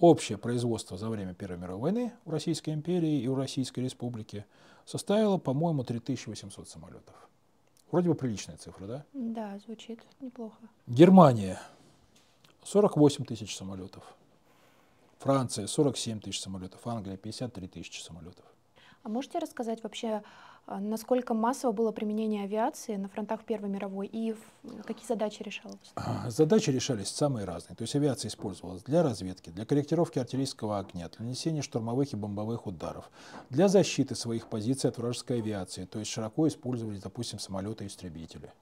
Общее производство за время Первой мировой войны у Российской империи и у Российской республики составило, по-моему, 3800 самолетов. Вроде бы приличная цифра, да? Да, звучит неплохо. Германия 48 тысяч самолетов. Франция 47 тысяч самолетов. Англия 53 тысячи самолетов. А можете рассказать вообще, а, насколько массово было применение авиации на фронтах Первой мировой и какие задачи решалось? А, задачи решались самые разные. То есть авиация использовалась для разведки, для корректировки артиллерийского огня, для нанесения штурмовых и бомбовых ударов, для защиты своих позиций от вражеской авиации. То есть широко использовались, допустим, самолеты-истребители.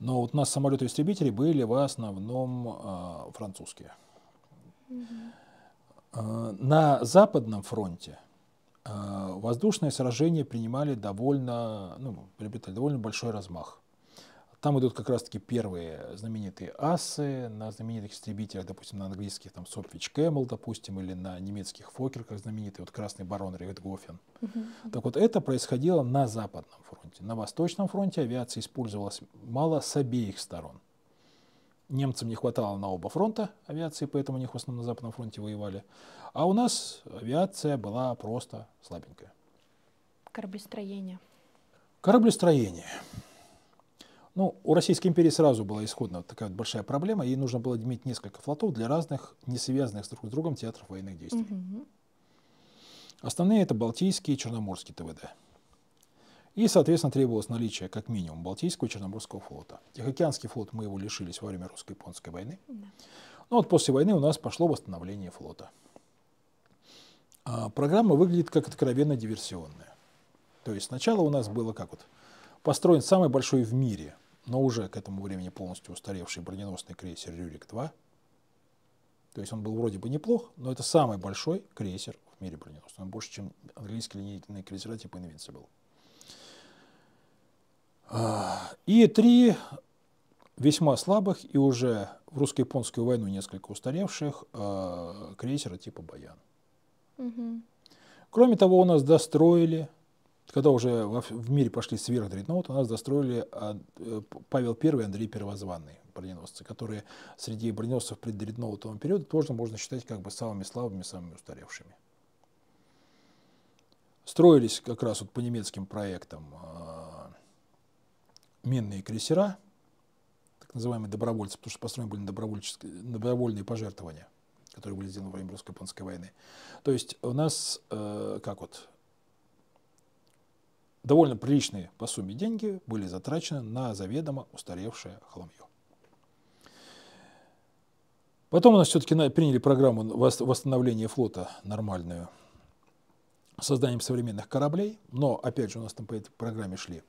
и Но вот у нас самолеты-истребители были в основном э, французские. Угу. На Западном фронте Э, воздушные сражения принимали довольно, ну, приобретали довольно большой размах. Там идут как раз-таки первые знаменитые асы на знаменитых истребителях, допустим, на английских там Сопвич Кэмл, допустим, или на немецких Фокерках знаменитый вот Красный Барон Ревитгофен. Угу. Так вот, это происходило на Западном фронте. На Восточном фронте авиация использовалась мало с обеих сторон немцам не хватало на оба фронта авиации, поэтому у них в основном на Западном фронте воевали. А у нас авиация была просто слабенькая. Кораблестроение. Кораблестроение. Ну, у Российской империи сразу была исходно вот такая вот большая проблема. Ей нужно было иметь несколько флотов для разных, не связанных друг с другом театров военных действий. Угу. Основные это Балтийский и Черноморский ТВД. И, соответственно, требовалось наличие как минимум Балтийского и Черноморского флота. Тихоокеанский флот мы его лишились во время русско-японской войны. Да. Но вот после войны у нас пошло восстановление флота. А программа выглядит как откровенно диверсионная. То есть сначала у нас было как вот построен самый большой в мире, но уже к этому времени полностью устаревший броненосный крейсер «Рюрик-2». То есть он был вроде бы неплох, но это самый большой крейсер в мире броненосный. Он больше, чем английский линейный крейсер типа «Инвинсибл». И три весьма слабых и уже в русско-японскую войну несколько устаревших э, крейсера типа «Баян». Угу. Кроме того, у нас достроили, когда уже в мире пошли сверхдредноуты, у нас достроили а, э, Павел I и Андрей Первозванный броненосцы, которые среди броненосцев преддредноутового периода тоже можно считать как бы самыми слабыми, самыми устаревшими. Строились как раз вот по немецким проектам а, минные крейсера, так называемые добровольцы, потому что построены были на добровольные пожертвования, которые были сделаны во время русско-японской войны. То есть у нас, э, как вот, довольно приличные по сумме деньги были затрачены на заведомо устаревшее хламье. Потом у нас все-таки приняли программу восстановления флота нормальную – созданием современных кораблей, но, опять же, у нас там по этой программе шли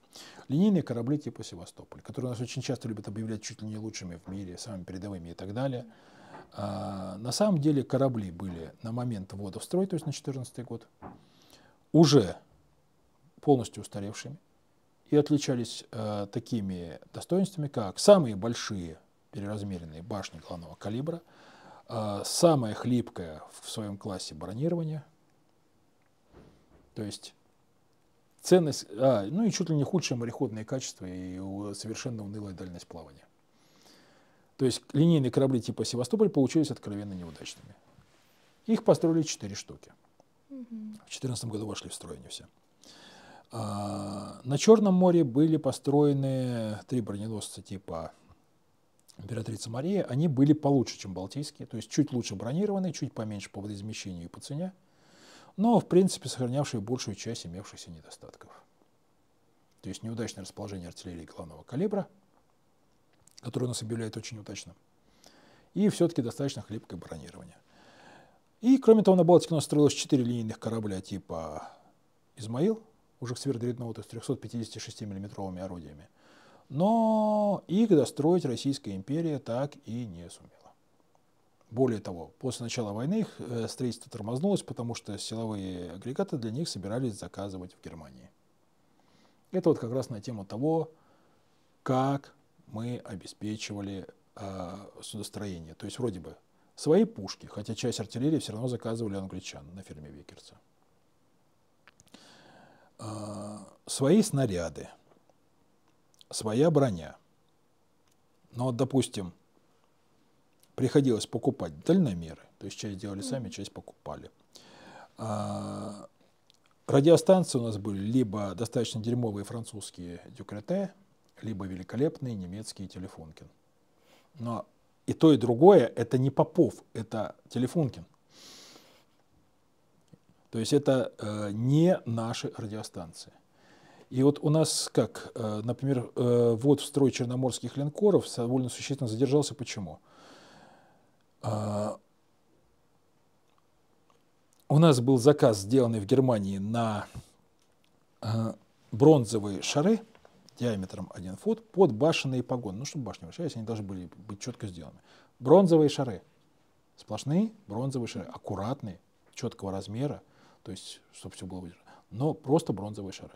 линейные корабли типа «Севастополь», которые у нас очень часто любят объявлять чуть ли не лучшими в мире, самыми передовыми и так далее. А, на самом деле корабли были на момент ввода в строй, то есть на 2014 год, уже полностью устаревшими и отличались э, такими достоинствами, как самые большие переразмеренные башни главного калибра, э, самое хлипкое в своем классе бронирование – то есть ценность, а, ну и чуть ли не худшие мореходные качества и совершенно унылая дальность плавания. То есть линейные корабли типа «Севастополь» получились откровенно неудачными. Их построили четыре штуки. Угу. В 2014 году вошли в строй они все. А, на Черном море были построены три броненосца типа «Императрица Мария». Они были получше, чем балтийские, то есть чуть лучше бронированные, чуть поменьше по водоизмещению и по цене но, в принципе, сохранявшие большую часть имевшихся недостатков. То есть неудачное расположение артиллерии главного калибра, которое у нас объявляет очень удачным, и все-таки достаточно хлипкое бронирование. И, кроме того, на Балтике у нас строилось 4 линейных корабля типа «Измаил», уже к сверхгредноуту с 356 миллиметровыми орудиями. Но их достроить Российская империя так и не сумела. Более того, после начала войны их э, строительство тормознулось, потому что силовые агрегаты для них собирались заказывать в Германии. Это вот как раз на тему того, как мы обеспечивали э, судостроение. То есть вроде бы свои пушки, хотя часть артиллерии все равно заказывали англичан на ферме Викерса. Э, а, свои снаряды, своя броня. Но, ну допустим, приходилось покупать дальномеры, то есть часть делали сами, часть покупали. А, радиостанции у нас были либо достаточно дерьмовые французские Дюкрете, либо великолепные немецкие Телефонкин. Но и то, и другое – это не Попов, это Телефонкин. То есть это э, не наши радиостанции. И вот у нас как, э, например, э, вот в строй черноморских линкоров довольно существенно задержался. Почему? А, у нас был заказ, сделанный в Германии на э, бронзовые шары диаметром 1 фут под башенные погоны. Ну, чтобы башни вращались, они должны были быть четко сделаны. Бронзовые шары. Сплошные бронзовые шары, аккуратные, четкого размера, то есть, чтобы все было выдержано. Но просто бронзовые шары.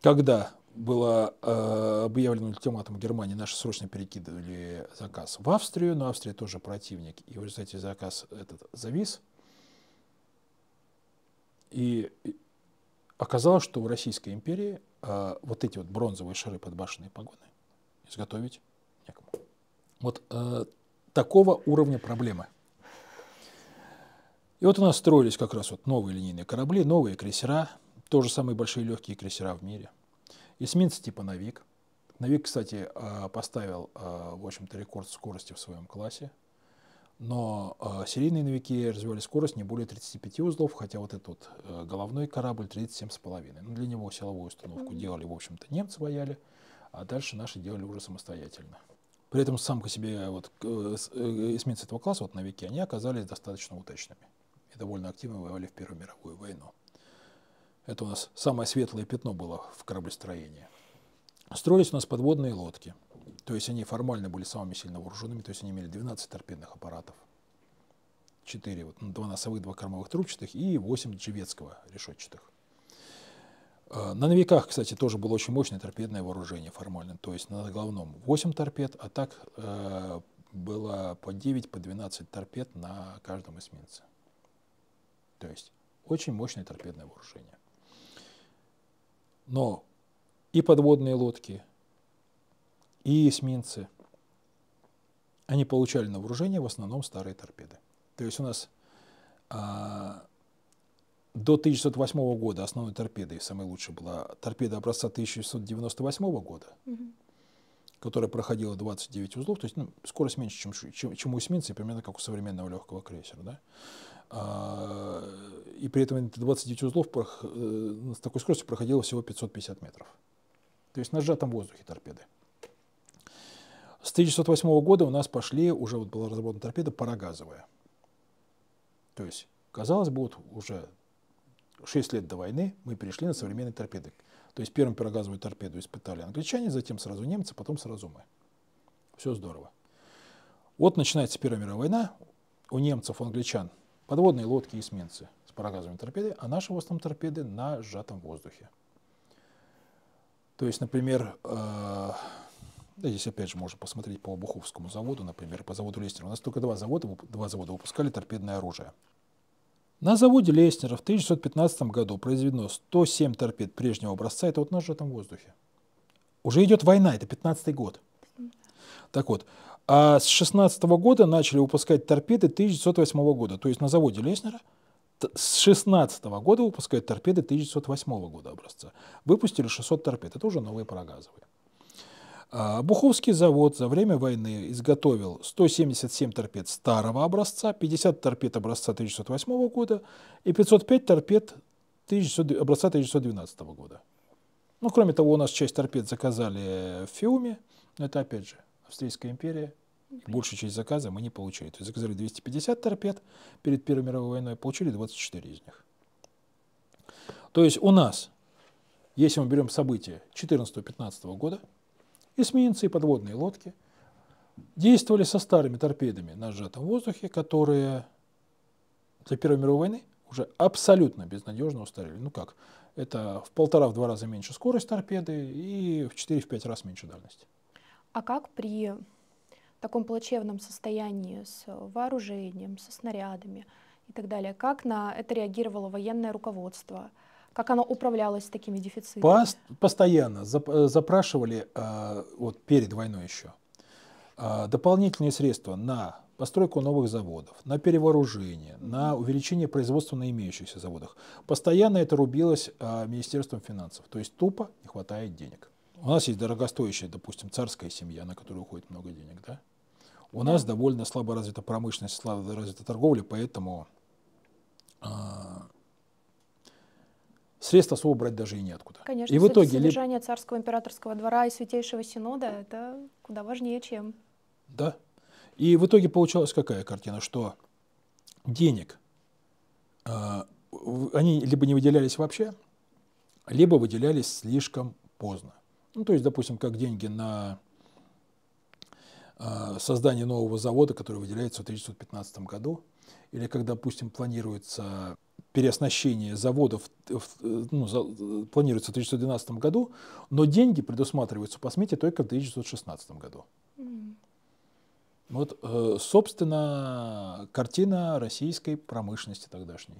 Когда была э, объявлена ультиматум Германии, наши срочно перекидывали заказ в Австрию, но Австрия тоже противник, и в результате заказ этот завис. И оказалось, что у Российской империи э, вот эти вот бронзовые шары под башенные погоны изготовить некому. Вот э, такого уровня проблемы. И вот у нас строились как раз вот новые линейные корабли, новые крейсера, тоже самые большие легкие крейсера в мире – Эсминцы типа Навик. Навик, кстати, э, поставил, э, в общем-то, рекорд скорости в своем классе. Но э, серийные Навики развивали скорость не более 35 узлов, хотя вот этот вот головной корабль 37,5. Ну, для него силовую установку делали, в общем-то, немцы бояли, а дальше наши делали уже самостоятельно. При этом сам по себе вот, эсминцы этого класса, вот Навики, они оказались достаточно удачными и довольно активно воевали в Первую мировую войну. Это у нас самое светлое пятно было в кораблестроении. Строились у нас подводные лодки. То есть они формально были самыми сильно вооруженными, то есть они имели 12 торпедных аппаратов. 4, вот, ну, 2 носовых, 2 кормовых трубчатых и 8 джевецкого решетчатых. Э, на новиках, кстати, тоже было очень мощное торпедное вооружение формально. То есть на главном 8 торпед, а так э, было по 9, по 12 торпед на каждом эсминце. То есть очень мощное торпедное вооружение. Но и подводные лодки, и эсминцы, они получали на вооружение в основном старые торпеды. То есть у нас а, до 1908 года основной торпедой, самой лучшей была торпеда образца 1998 года. Угу которая проходила 29 узлов, то есть ну, скорость меньше, чем, чем, чем у эсминца, примерно как у современного легкого крейсера. Да? А, и при этом 29 узлов прох, э, с такой скоростью проходило всего 550 метров. То есть на сжатом воздухе торпеды. С 1908 года у нас пошли, уже вот была разработана торпеда парогазовая. То есть, казалось бы, вот уже 6 лет до войны мы перешли на современные торпеды. То есть первым пирогазовую торпеду испытали англичане, затем сразу немцы, потом сразу мы. Все здорово. Вот начинается Первая мировая война. У немцев, у англичан подводные лодки и эсминцы с парогазовыми торпедой, а наши в основном торпеды на сжатом воздухе. То есть, например, э, здесь опять же можно посмотреть по Обуховскому заводу, например, по заводу Лестера. У нас только два завода, два завода выпускали торпедное оружие. На заводе Леснера в 1915 году произведено 107 торпед прежнего образца, это вот на сжатом воздухе. Уже идет война, это 15 год. Так вот, а с 16 года начали выпускать торпеды 1908 -го года. То есть на заводе Леснера с 16 года выпускают торпеды 1908 года образца. Выпустили 600 торпед, это уже новые парогазовые. А, Буховский завод за время войны изготовил 177 торпед старого образца, 50 торпед образца 1908 года и 505 торпед образца 1912 года. Ну, кроме того, у нас часть торпед заказали в Фиуме, это опять же Австрийская империя, большую часть заказа мы не получили. То есть заказали 250 торпед перед Первой мировой войной, получили 24 из них. То есть у нас, если мы берем события 14-15 года, Эсминцы и подводные лодки действовали со старыми торпедами на сжатом воздухе, которые для Первой мировой войны уже абсолютно безнадежно устарели. Ну как, это в полтора-два раза меньше скорость торпеды и в 4-5 раз меньше дальность. А как при таком плачевном состоянии с вооружением, со снарядами и так далее, как на это реагировало военное руководство – как оно управлялось такими дефицитами? Пост постоянно э, запрашивали, э, вот перед войной еще, э, дополнительные средства на постройку новых заводов, на перевооружение, на увеличение производства на имеющихся заводах. Постоянно это рубилось Министерством финансов. То есть тупо не хватает денег. У нас есть дорогостоящая, допустим, царская семья, на которую уходит много денег. Да? У нас довольно слабо развита промышленность, слабо развита торговля, поэтому средств особо брать даже и неоткуда. Конечно, и в итоге содержание ли... царского императорского двора и святейшего синода – это куда важнее, чем… Да. И в итоге получалась какая картина, что денег а, они либо не выделялись вообще, либо выделялись слишком поздно. Ну, то есть, допустим, как деньги на а, создание нового завода, который выделяется в 1915 году – или когда, допустим, планируется переоснащение заводов, э, э, ну, за, э, планируется в 1912 году, но деньги предусматриваются по смете только в 1916 году. Вот, собственно, картина российской промышленности тогдашней.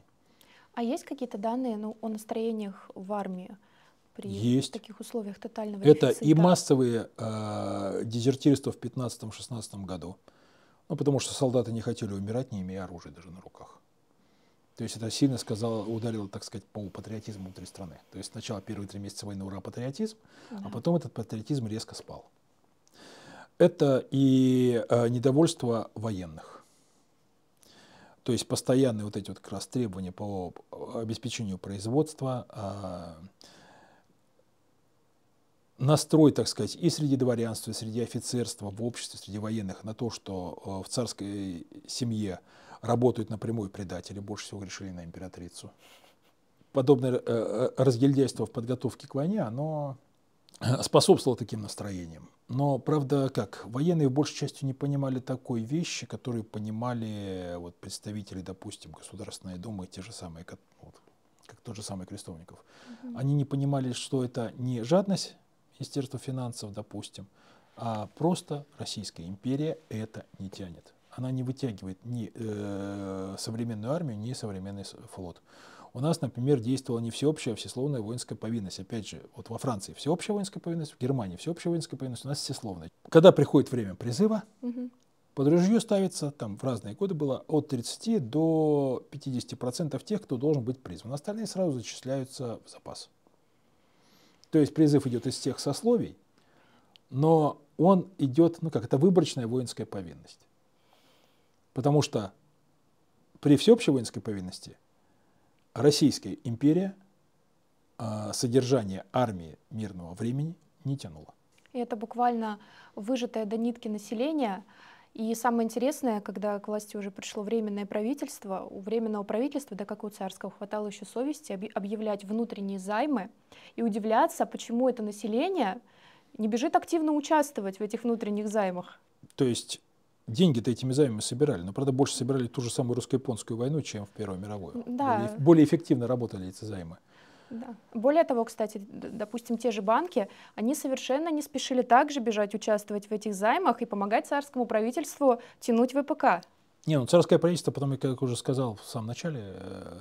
А есть какие-то данные ну, о настроениях в армии? при есть. таких условиях тотального Это дефицита. и массовые э, дезертирства в 15-16 году. Ну, потому что солдаты не хотели умирать, не имея оружия даже на руках. То есть это сильно сказало, ударило, так сказать, по патриотизму внутри страны. То есть сначала первые три месяца войны ура патриотизм, да. а потом этот патриотизм резко спал. Это и э, недовольство военных. То есть постоянные вот эти вот как раз требования по э, обеспечению производства, э, настрой, так сказать, и среди дворянства, и среди офицерства, в обществе, среди военных на то, что э, в царской семье работают напрямую предатели, больше всего грешили на императрицу. Подобное э, э, разгильдяйство в подготовке к войне, оно способствовало таким настроениям. Но, правда, как, военные в большей части не понимали такой вещи, которые понимали вот, представители, допустим, Государственной Думы, те же самые, как, вот, как тот же самый Крестовников. Они не понимали, что это не жадность, Министерство финансов, допустим. А просто Российская империя это не тянет. Она не вытягивает ни э, современную армию, ни современный флот. У нас, например, действовала не всеобщая, а всесловная воинская повинность. Опять же, вот во Франции всеобщая воинская повинность, в Германии всеобщая воинская повинность, у нас всесловная. Когда приходит время призыва, угу. под ружье ставится, там в разные годы было от 30 до 50% тех, кто должен быть призван. Остальные сразу зачисляются в запас. То есть призыв идет из тех сословий, но он идет, ну как, это выборочная воинская повинность. Потому что при всеобщей воинской повинности Российская империя а, содержание армии мирного времени не тянуло. И это буквально выжатое до нитки население – и самое интересное, когда к власти уже пришло временное правительство, у временного правительства, да как и у царского, хватало еще совести объявлять внутренние займы и удивляться, почему это население не бежит активно участвовать в этих внутренних займах. То есть деньги-то этими займами собирали, но, правда, больше собирали ту же самую русско-японскую войну, чем в Первую мировую. Да. Более эффективно работали эти займы. Да. Более того, кстати, допустим, те же банки, они совершенно не спешили также бежать участвовать в этих займах и помогать царскому правительству тянуть ВПК. Не, ну царское правительство, потом, как уже сказал в самом начале, э,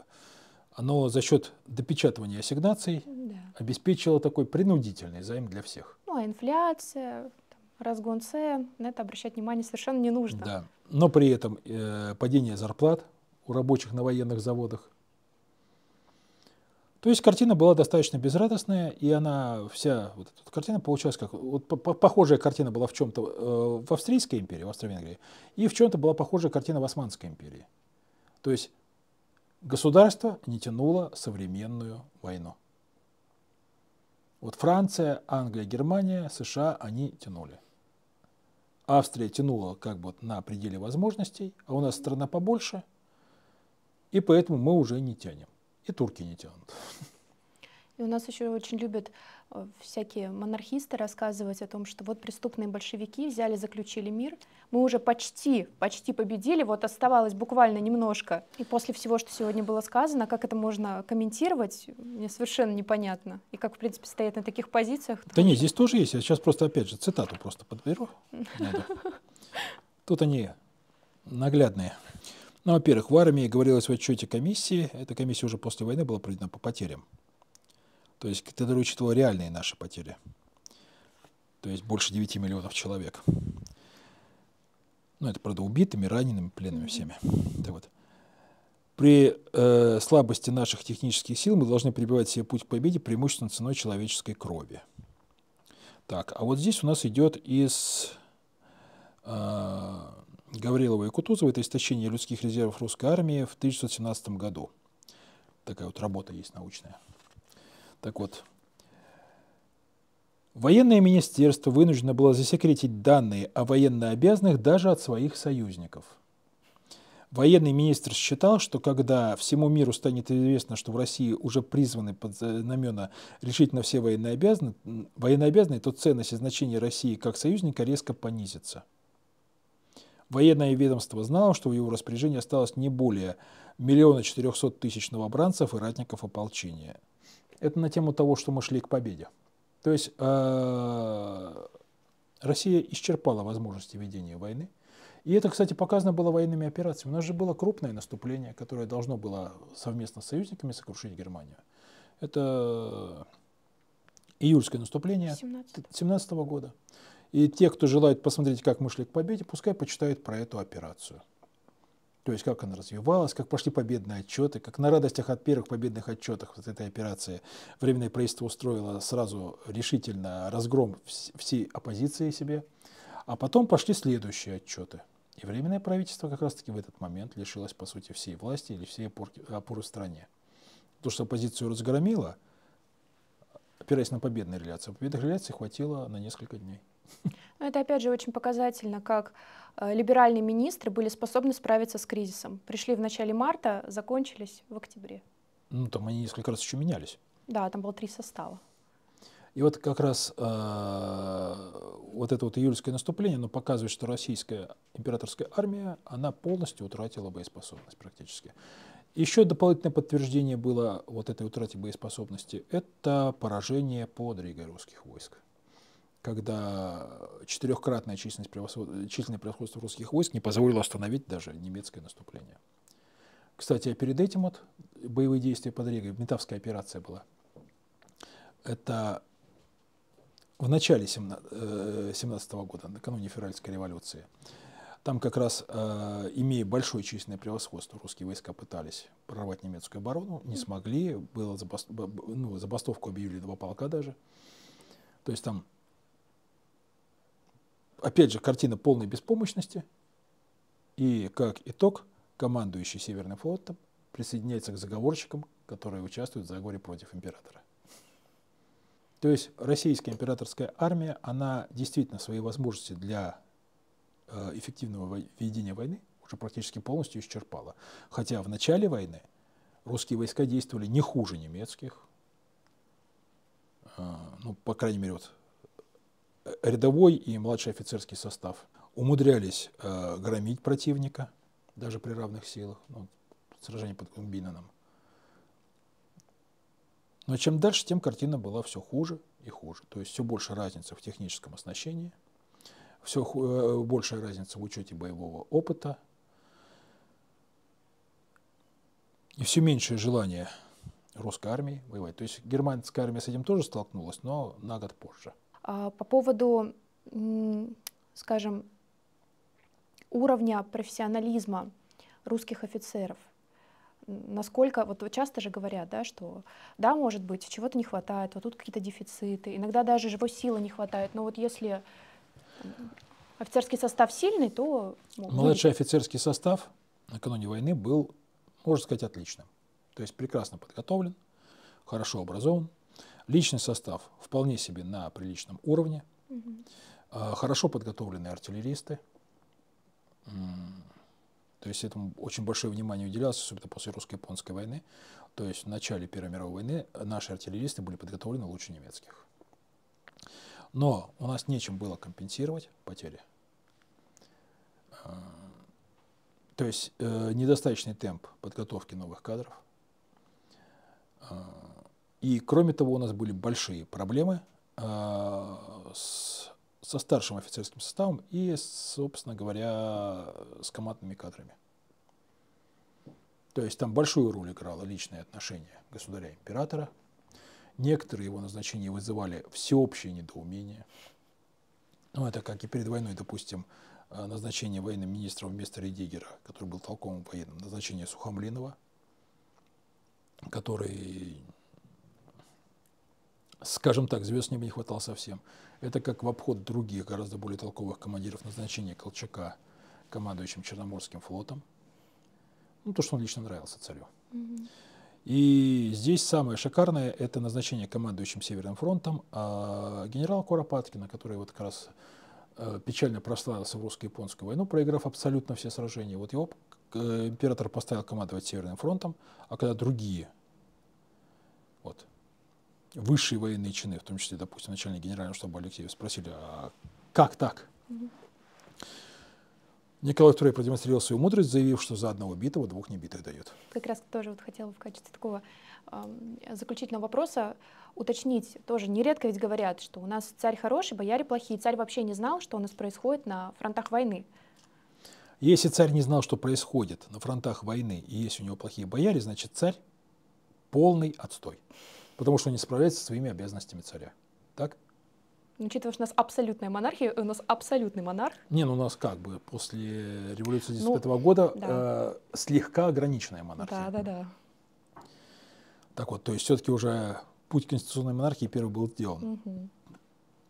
оно за счет допечатывания ассигнаций да. обеспечило такой принудительный займ для всех. Ну, а инфляция, разгон цен, на это обращать внимание совершенно не нужно. Да, но при этом э, падение зарплат у рабочих на военных заводах, то есть картина была достаточно безрадостная, и она вся, вот эта картина получилась как, вот похожая картина была в чем-то э, в Австрийской империи, в Австро-Венгрии, и в чем-то была похожая картина в Османской империи. То есть государство не тянуло современную войну. Вот Франция, Англия, Германия, США, они тянули. Австрия тянула как бы на пределе возможностей, а у нас страна побольше, и поэтому мы уже не тянем и турки не тянут. И у нас еще очень любят э, всякие монархисты рассказывать о том, что вот преступные большевики взяли, заключили мир, мы уже почти, почти победили, вот оставалось буквально немножко. И после всего, что сегодня было сказано, как это можно комментировать, мне совершенно непонятно. И как, в принципе, стоять на таких позициях. Да нет, здесь тоже есть, я сейчас просто, опять же, цитату просто подберу. [laughs] Тут они наглядные. Ну, во-первых, в армии говорилось в отчете комиссии, эта комиссия уже после войны была проведена по потерям. То есть КТДР учитывала реальные наши потери. То есть больше 9 миллионов человек. Ну, это, правда, убитыми, ранеными, пленными всеми. Так вот. При э, слабости наших технических сил мы должны прибивать себе путь к победе преимущественно ценой человеческой крови. Так, а вот здесь у нас идет из э, Гаврилова и Кутузова это истощение людских резервов русской армии в 1917 году. Такая вот работа есть научная. Так вот, военное министерство вынуждено было засекретить данные о военнообязанных даже от своих союзников. Военный министр считал, что когда всему миру станет известно, что в России уже призваны под знамена решительно все военнообязанные, военнообязанные, то ценность и значение России как союзника резко понизится – Военное ведомство знало, что в его распоряжении осталось не более миллиона четырехсот тысяч новобранцев и ратников ополчения. Это на тему того, что мы шли к победе. То есть э, Россия исчерпала возможности ведения войны. И это, кстати, показано было военными операциями. У нас же было крупное наступление, которое должно было совместно с союзниками сокрушить Германию. Это июльское наступление 17 -го года. И те, кто желает посмотреть, как мы шли к победе, пускай почитают про эту операцию. То есть, как она развивалась, как пошли победные отчеты, как на радостях от первых победных отчетов вот этой операции Временное правительство устроило сразу решительно разгром всей оппозиции себе. А потом пошли следующие отчеты. И Временное правительство как раз-таки в этот момент лишилось, по сути, всей власти или всей опорки, опоры в стране. То, что оппозицию разгромило, опираясь на победные реляции, победных реляций хватило на несколько дней. Но это опять же очень показательно, как э, либеральные министры были способны справиться с кризисом. Пришли в начале марта, закончились в октябре. Ну, там они несколько раз еще менялись. Да, там было три состава. И вот как раз э, вот это вот июльское наступление, оно показывает, что российская императорская армия, она полностью утратила боеспособность практически. Еще дополнительное подтверждение было вот этой утрате боеспособности. Это поражение под Ригой русских войск когда четырехкратная численность превосход... численное превосходство русских войск не позволило остановить даже немецкое наступление. Кстати, а перед этим вот боевые действия под Ригой, Метавская операция была. Это в начале 17, 17 э, года, накануне Февральской революции. Там как раз, э, имея большое численное превосходство, русские войска пытались прорвать немецкую оборону, не смогли, было забастов... ну, забастовку объявили два полка даже. То есть там опять же, картина полной беспомощности. И как итог, командующий Северным флотом присоединяется к заговорщикам, которые участвуют в заговоре против императора. То есть российская императорская армия, она действительно свои возможности для э, эффективного ведения войны уже практически полностью исчерпала. Хотя в начале войны русские войска действовали не хуже немецких, э, ну, по крайней мере, вот Э, рядовой и младший офицерский состав умудрялись э, громить противника, даже при равных силах, ну, сражение под Кумбинаном. Но чем дальше, тем картина была все хуже и хуже. То есть все больше разница в техническом оснащении, все э, большая разница в учете боевого опыта, и все меньшее желание русской армии воевать. То есть германская армия с этим тоже столкнулась, но на год позже. А, по поводу, скажем, уровня профессионализма русских офицеров. Насколько, вот часто же говорят, да, что да, может быть, чего-то не хватает, вот тут какие-то дефициты, иногда даже живой силы не хватает, но вот если офицерский состав сильный, то... Младший ну, ну, офицерский состав накануне войны был, можно сказать, отличным. То есть прекрасно подготовлен, хорошо образован, Личный состав вполне себе на приличном уровне. Угу. Хорошо подготовленные артиллеристы. То есть этому очень большое внимание уделялось, особенно после русско-японской войны. То есть в начале Первой мировой войны наши артиллеристы были подготовлены лучше немецких. Но у нас нечем было компенсировать потери. А, то есть э, недостаточный темп подготовки новых кадров а, – и кроме того, у нас были большие проблемы э, с, со старшим офицерским составом и, собственно говоря, с командными кадрами. То есть там большую роль играло личное отношение государя-императора. Некоторые его назначения вызывали всеобщее недоумение. Ну, это как и перед войной, допустим, э, назначение военным министром вместо Редигера, который был толковым военным, назначение Сухомлинова, который скажем так, звезд с неба не хватало совсем. Это как в обход других, гораздо более толковых командиров назначения Колчака командующим Черноморским флотом. Ну, то, что он лично нравился царю. И здесь самое шикарное – это назначение командующим Северным фронтом а генерала Куропаткина, который вот как раз э, печально прославился в русско-японскую войну, проиграв абсолютно все сражения. Вот его э, император поставил командовать Северным фронтом, а когда другие высшие военные чины, в том числе, допустим, начальник генерального штаба Алексеев, спросили, а как так? Mm-hmm. Николай II продемонстрировал свою мудрость, заявив, что за одного битого двух не битых дает. Как раз тоже вот хотела в качестве такого э, заключительного вопроса уточнить. Тоже нередко ведь говорят, что у нас царь хороший, бояре плохие. Царь вообще не знал, что у нас происходит на фронтах войны. Если царь не знал, что происходит на фронтах войны, и есть у него плохие бояре, значит царь полный отстой потому что не справляется со своими обязанностями царя. Так? Ну, учитывая, что у нас абсолютная монархия, у нас абсолютный монарх. Не, ну у нас как бы после революции 95 ну, года да. э, слегка ограниченная монархия. Да, да, да. Так вот, то есть все-таки уже путь конституционной монархии первый был сделан. Угу.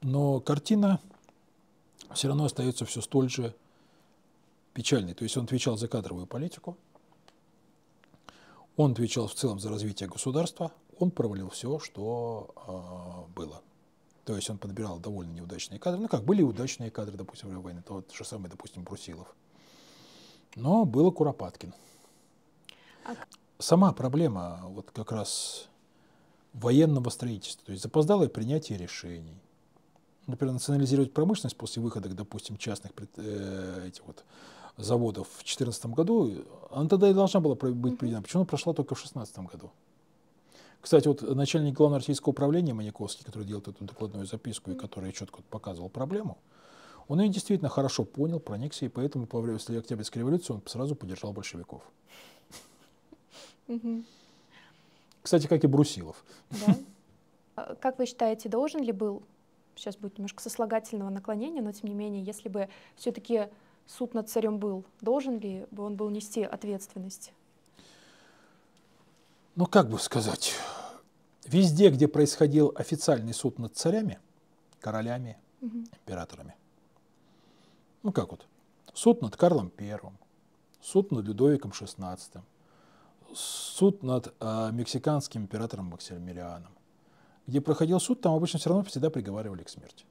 Но картина все равно остается все столь же печальной. То есть он отвечал за кадровую политику, он отвечал в целом за развитие государства – он провалил все, что а, было. То есть он подбирал довольно неудачные кадры. Ну как, были удачные кадры, допустим, во войны. Тот же самый, допустим, Брусилов. Но было Куропаткин. А Сама проблема вот как раз военного строительства, то есть запоздалое принятие решений. Например, национализировать промышленность после выхода, допустим, частных э, этих вот заводов в 2014 году, она тогда и должна была быть приведена. Почему она прошла только в 2016 году? Кстати, вот начальник главного российского управления Маниковский, который делал эту докладную записку и который четко показывал проблему, он ее действительно хорошо понял, проникся, и поэтому по время Октябрьской революции он сразу поддержал большевиков. Кстати, как и Брусилов. Да. А как вы считаете, должен ли был, сейчас будет немножко сослагательного наклонения, но тем не менее, если бы все-таки суд над царем был, должен ли бы он был нести ответственность? Ну, как бы сказать, Везде, где происходил официальный суд над царями, королями, угу. императорами. Ну как вот? Суд над Карлом I, суд над Людовиком XVI, суд над э, мексиканским императором Максимилианом. Где проходил суд, там обычно все равно всегда приговаривали к смерти.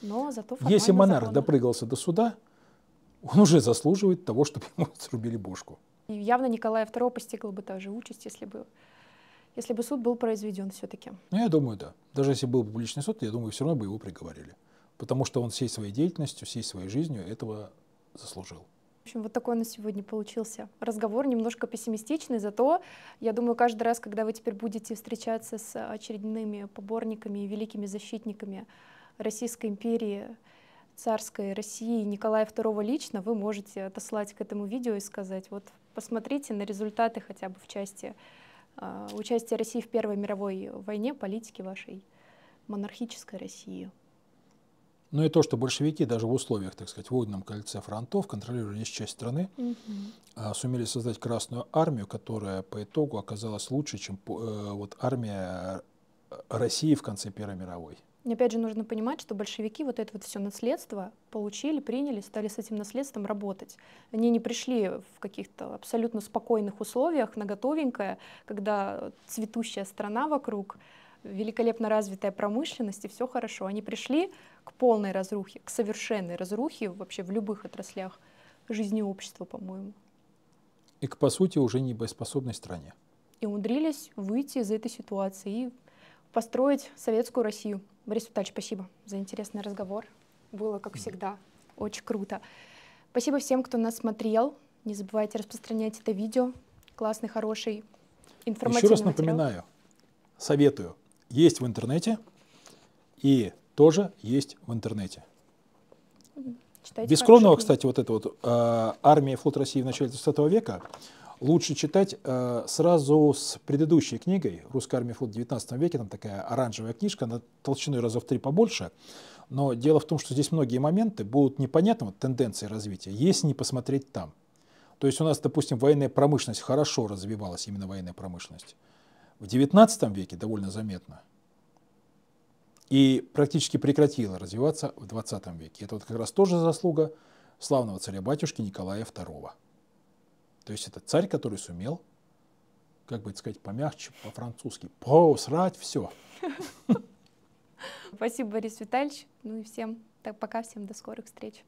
Но зато Если монарх законно. допрыгался до суда, он уже заслуживает того, чтобы ему [laughs] срубили бошку. И явно Николая II постигла бы та же участь, если бы если бы суд был произведен все-таки? Ну, я думаю, да. Даже если был бы публичный суд, я думаю, все равно бы его приговорили. Потому что он всей своей деятельностью, всей своей жизнью этого заслужил. В общем, вот такой у нас сегодня получился разговор, немножко пессимистичный, зато, я думаю, каждый раз, когда вы теперь будете встречаться с очередными поборниками и великими защитниками Российской империи, царской России Николая II лично, вы можете отослать к этому видео и сказать, вот посмотрите на результаты хотя бы в части а, участие России в Первой мировой войне, политики вашей монархической России. Ну и то, что большевики даже в условиях, так сказать, водном кольце фронтов, контролируя лишь часть страны, угу. сумели создать Красную армию, которая по итогу оказалась лучше, чем э, вот армия России в конце Первой мировой. И Опять же, нужно понимать, что большевики вот это вот все наследство получили, приняли, стали с этим наследством работать. Они не пришли в каких-то абсолютно спокойных условиях, на готовенькое, когда цветущая страна вокруг, великолепно развитая промышленность и все хорошо. Они пришли к полной разрухе, к совершенной разрухе вообще в любых отраслях жизни общества, по-моему. И к, по сути, уже небоеспособной стране. И умудрились выйти из этой ситуации и построить советскую Россию. Борис Витальевич, спасибо за интересный разговор. Было, как всегда, очень круто. Спасибо всем, кто нас смотрел. Не забывайте распространять это видео. Классный, хороший, информативный Еще раз материал. напоминаю, советую. Есть в интернете и тоже есть в интернете. Читайте Бескровного, кстати, вот это вот э, армия и флот России в начале 20 века лучше читать э, сразу с предыдущей книгой «Русская армия флот в XIX веке», там такая оранжевая книжка, она толщиной раза в три побольше, но дело в том, что здесь многие моменты будут непонятны, вот тенденции развития, если не посмотреть там. То есть у нас, допустим, военная промышленность хорошо развивалась, именно военная промышленность. В XIX веке довольно заметно. И практически прекратила развиваться в XX веке. Это вот как раз тоже заслуга славного царя-батюшки Николая II. То есть это царь, который сумел, как бы сказать, помягче, по-французски, посрать все. [laughs] Спасибо, Борис Витальевич. Ну и всем, так пока, всем до скорых встреч.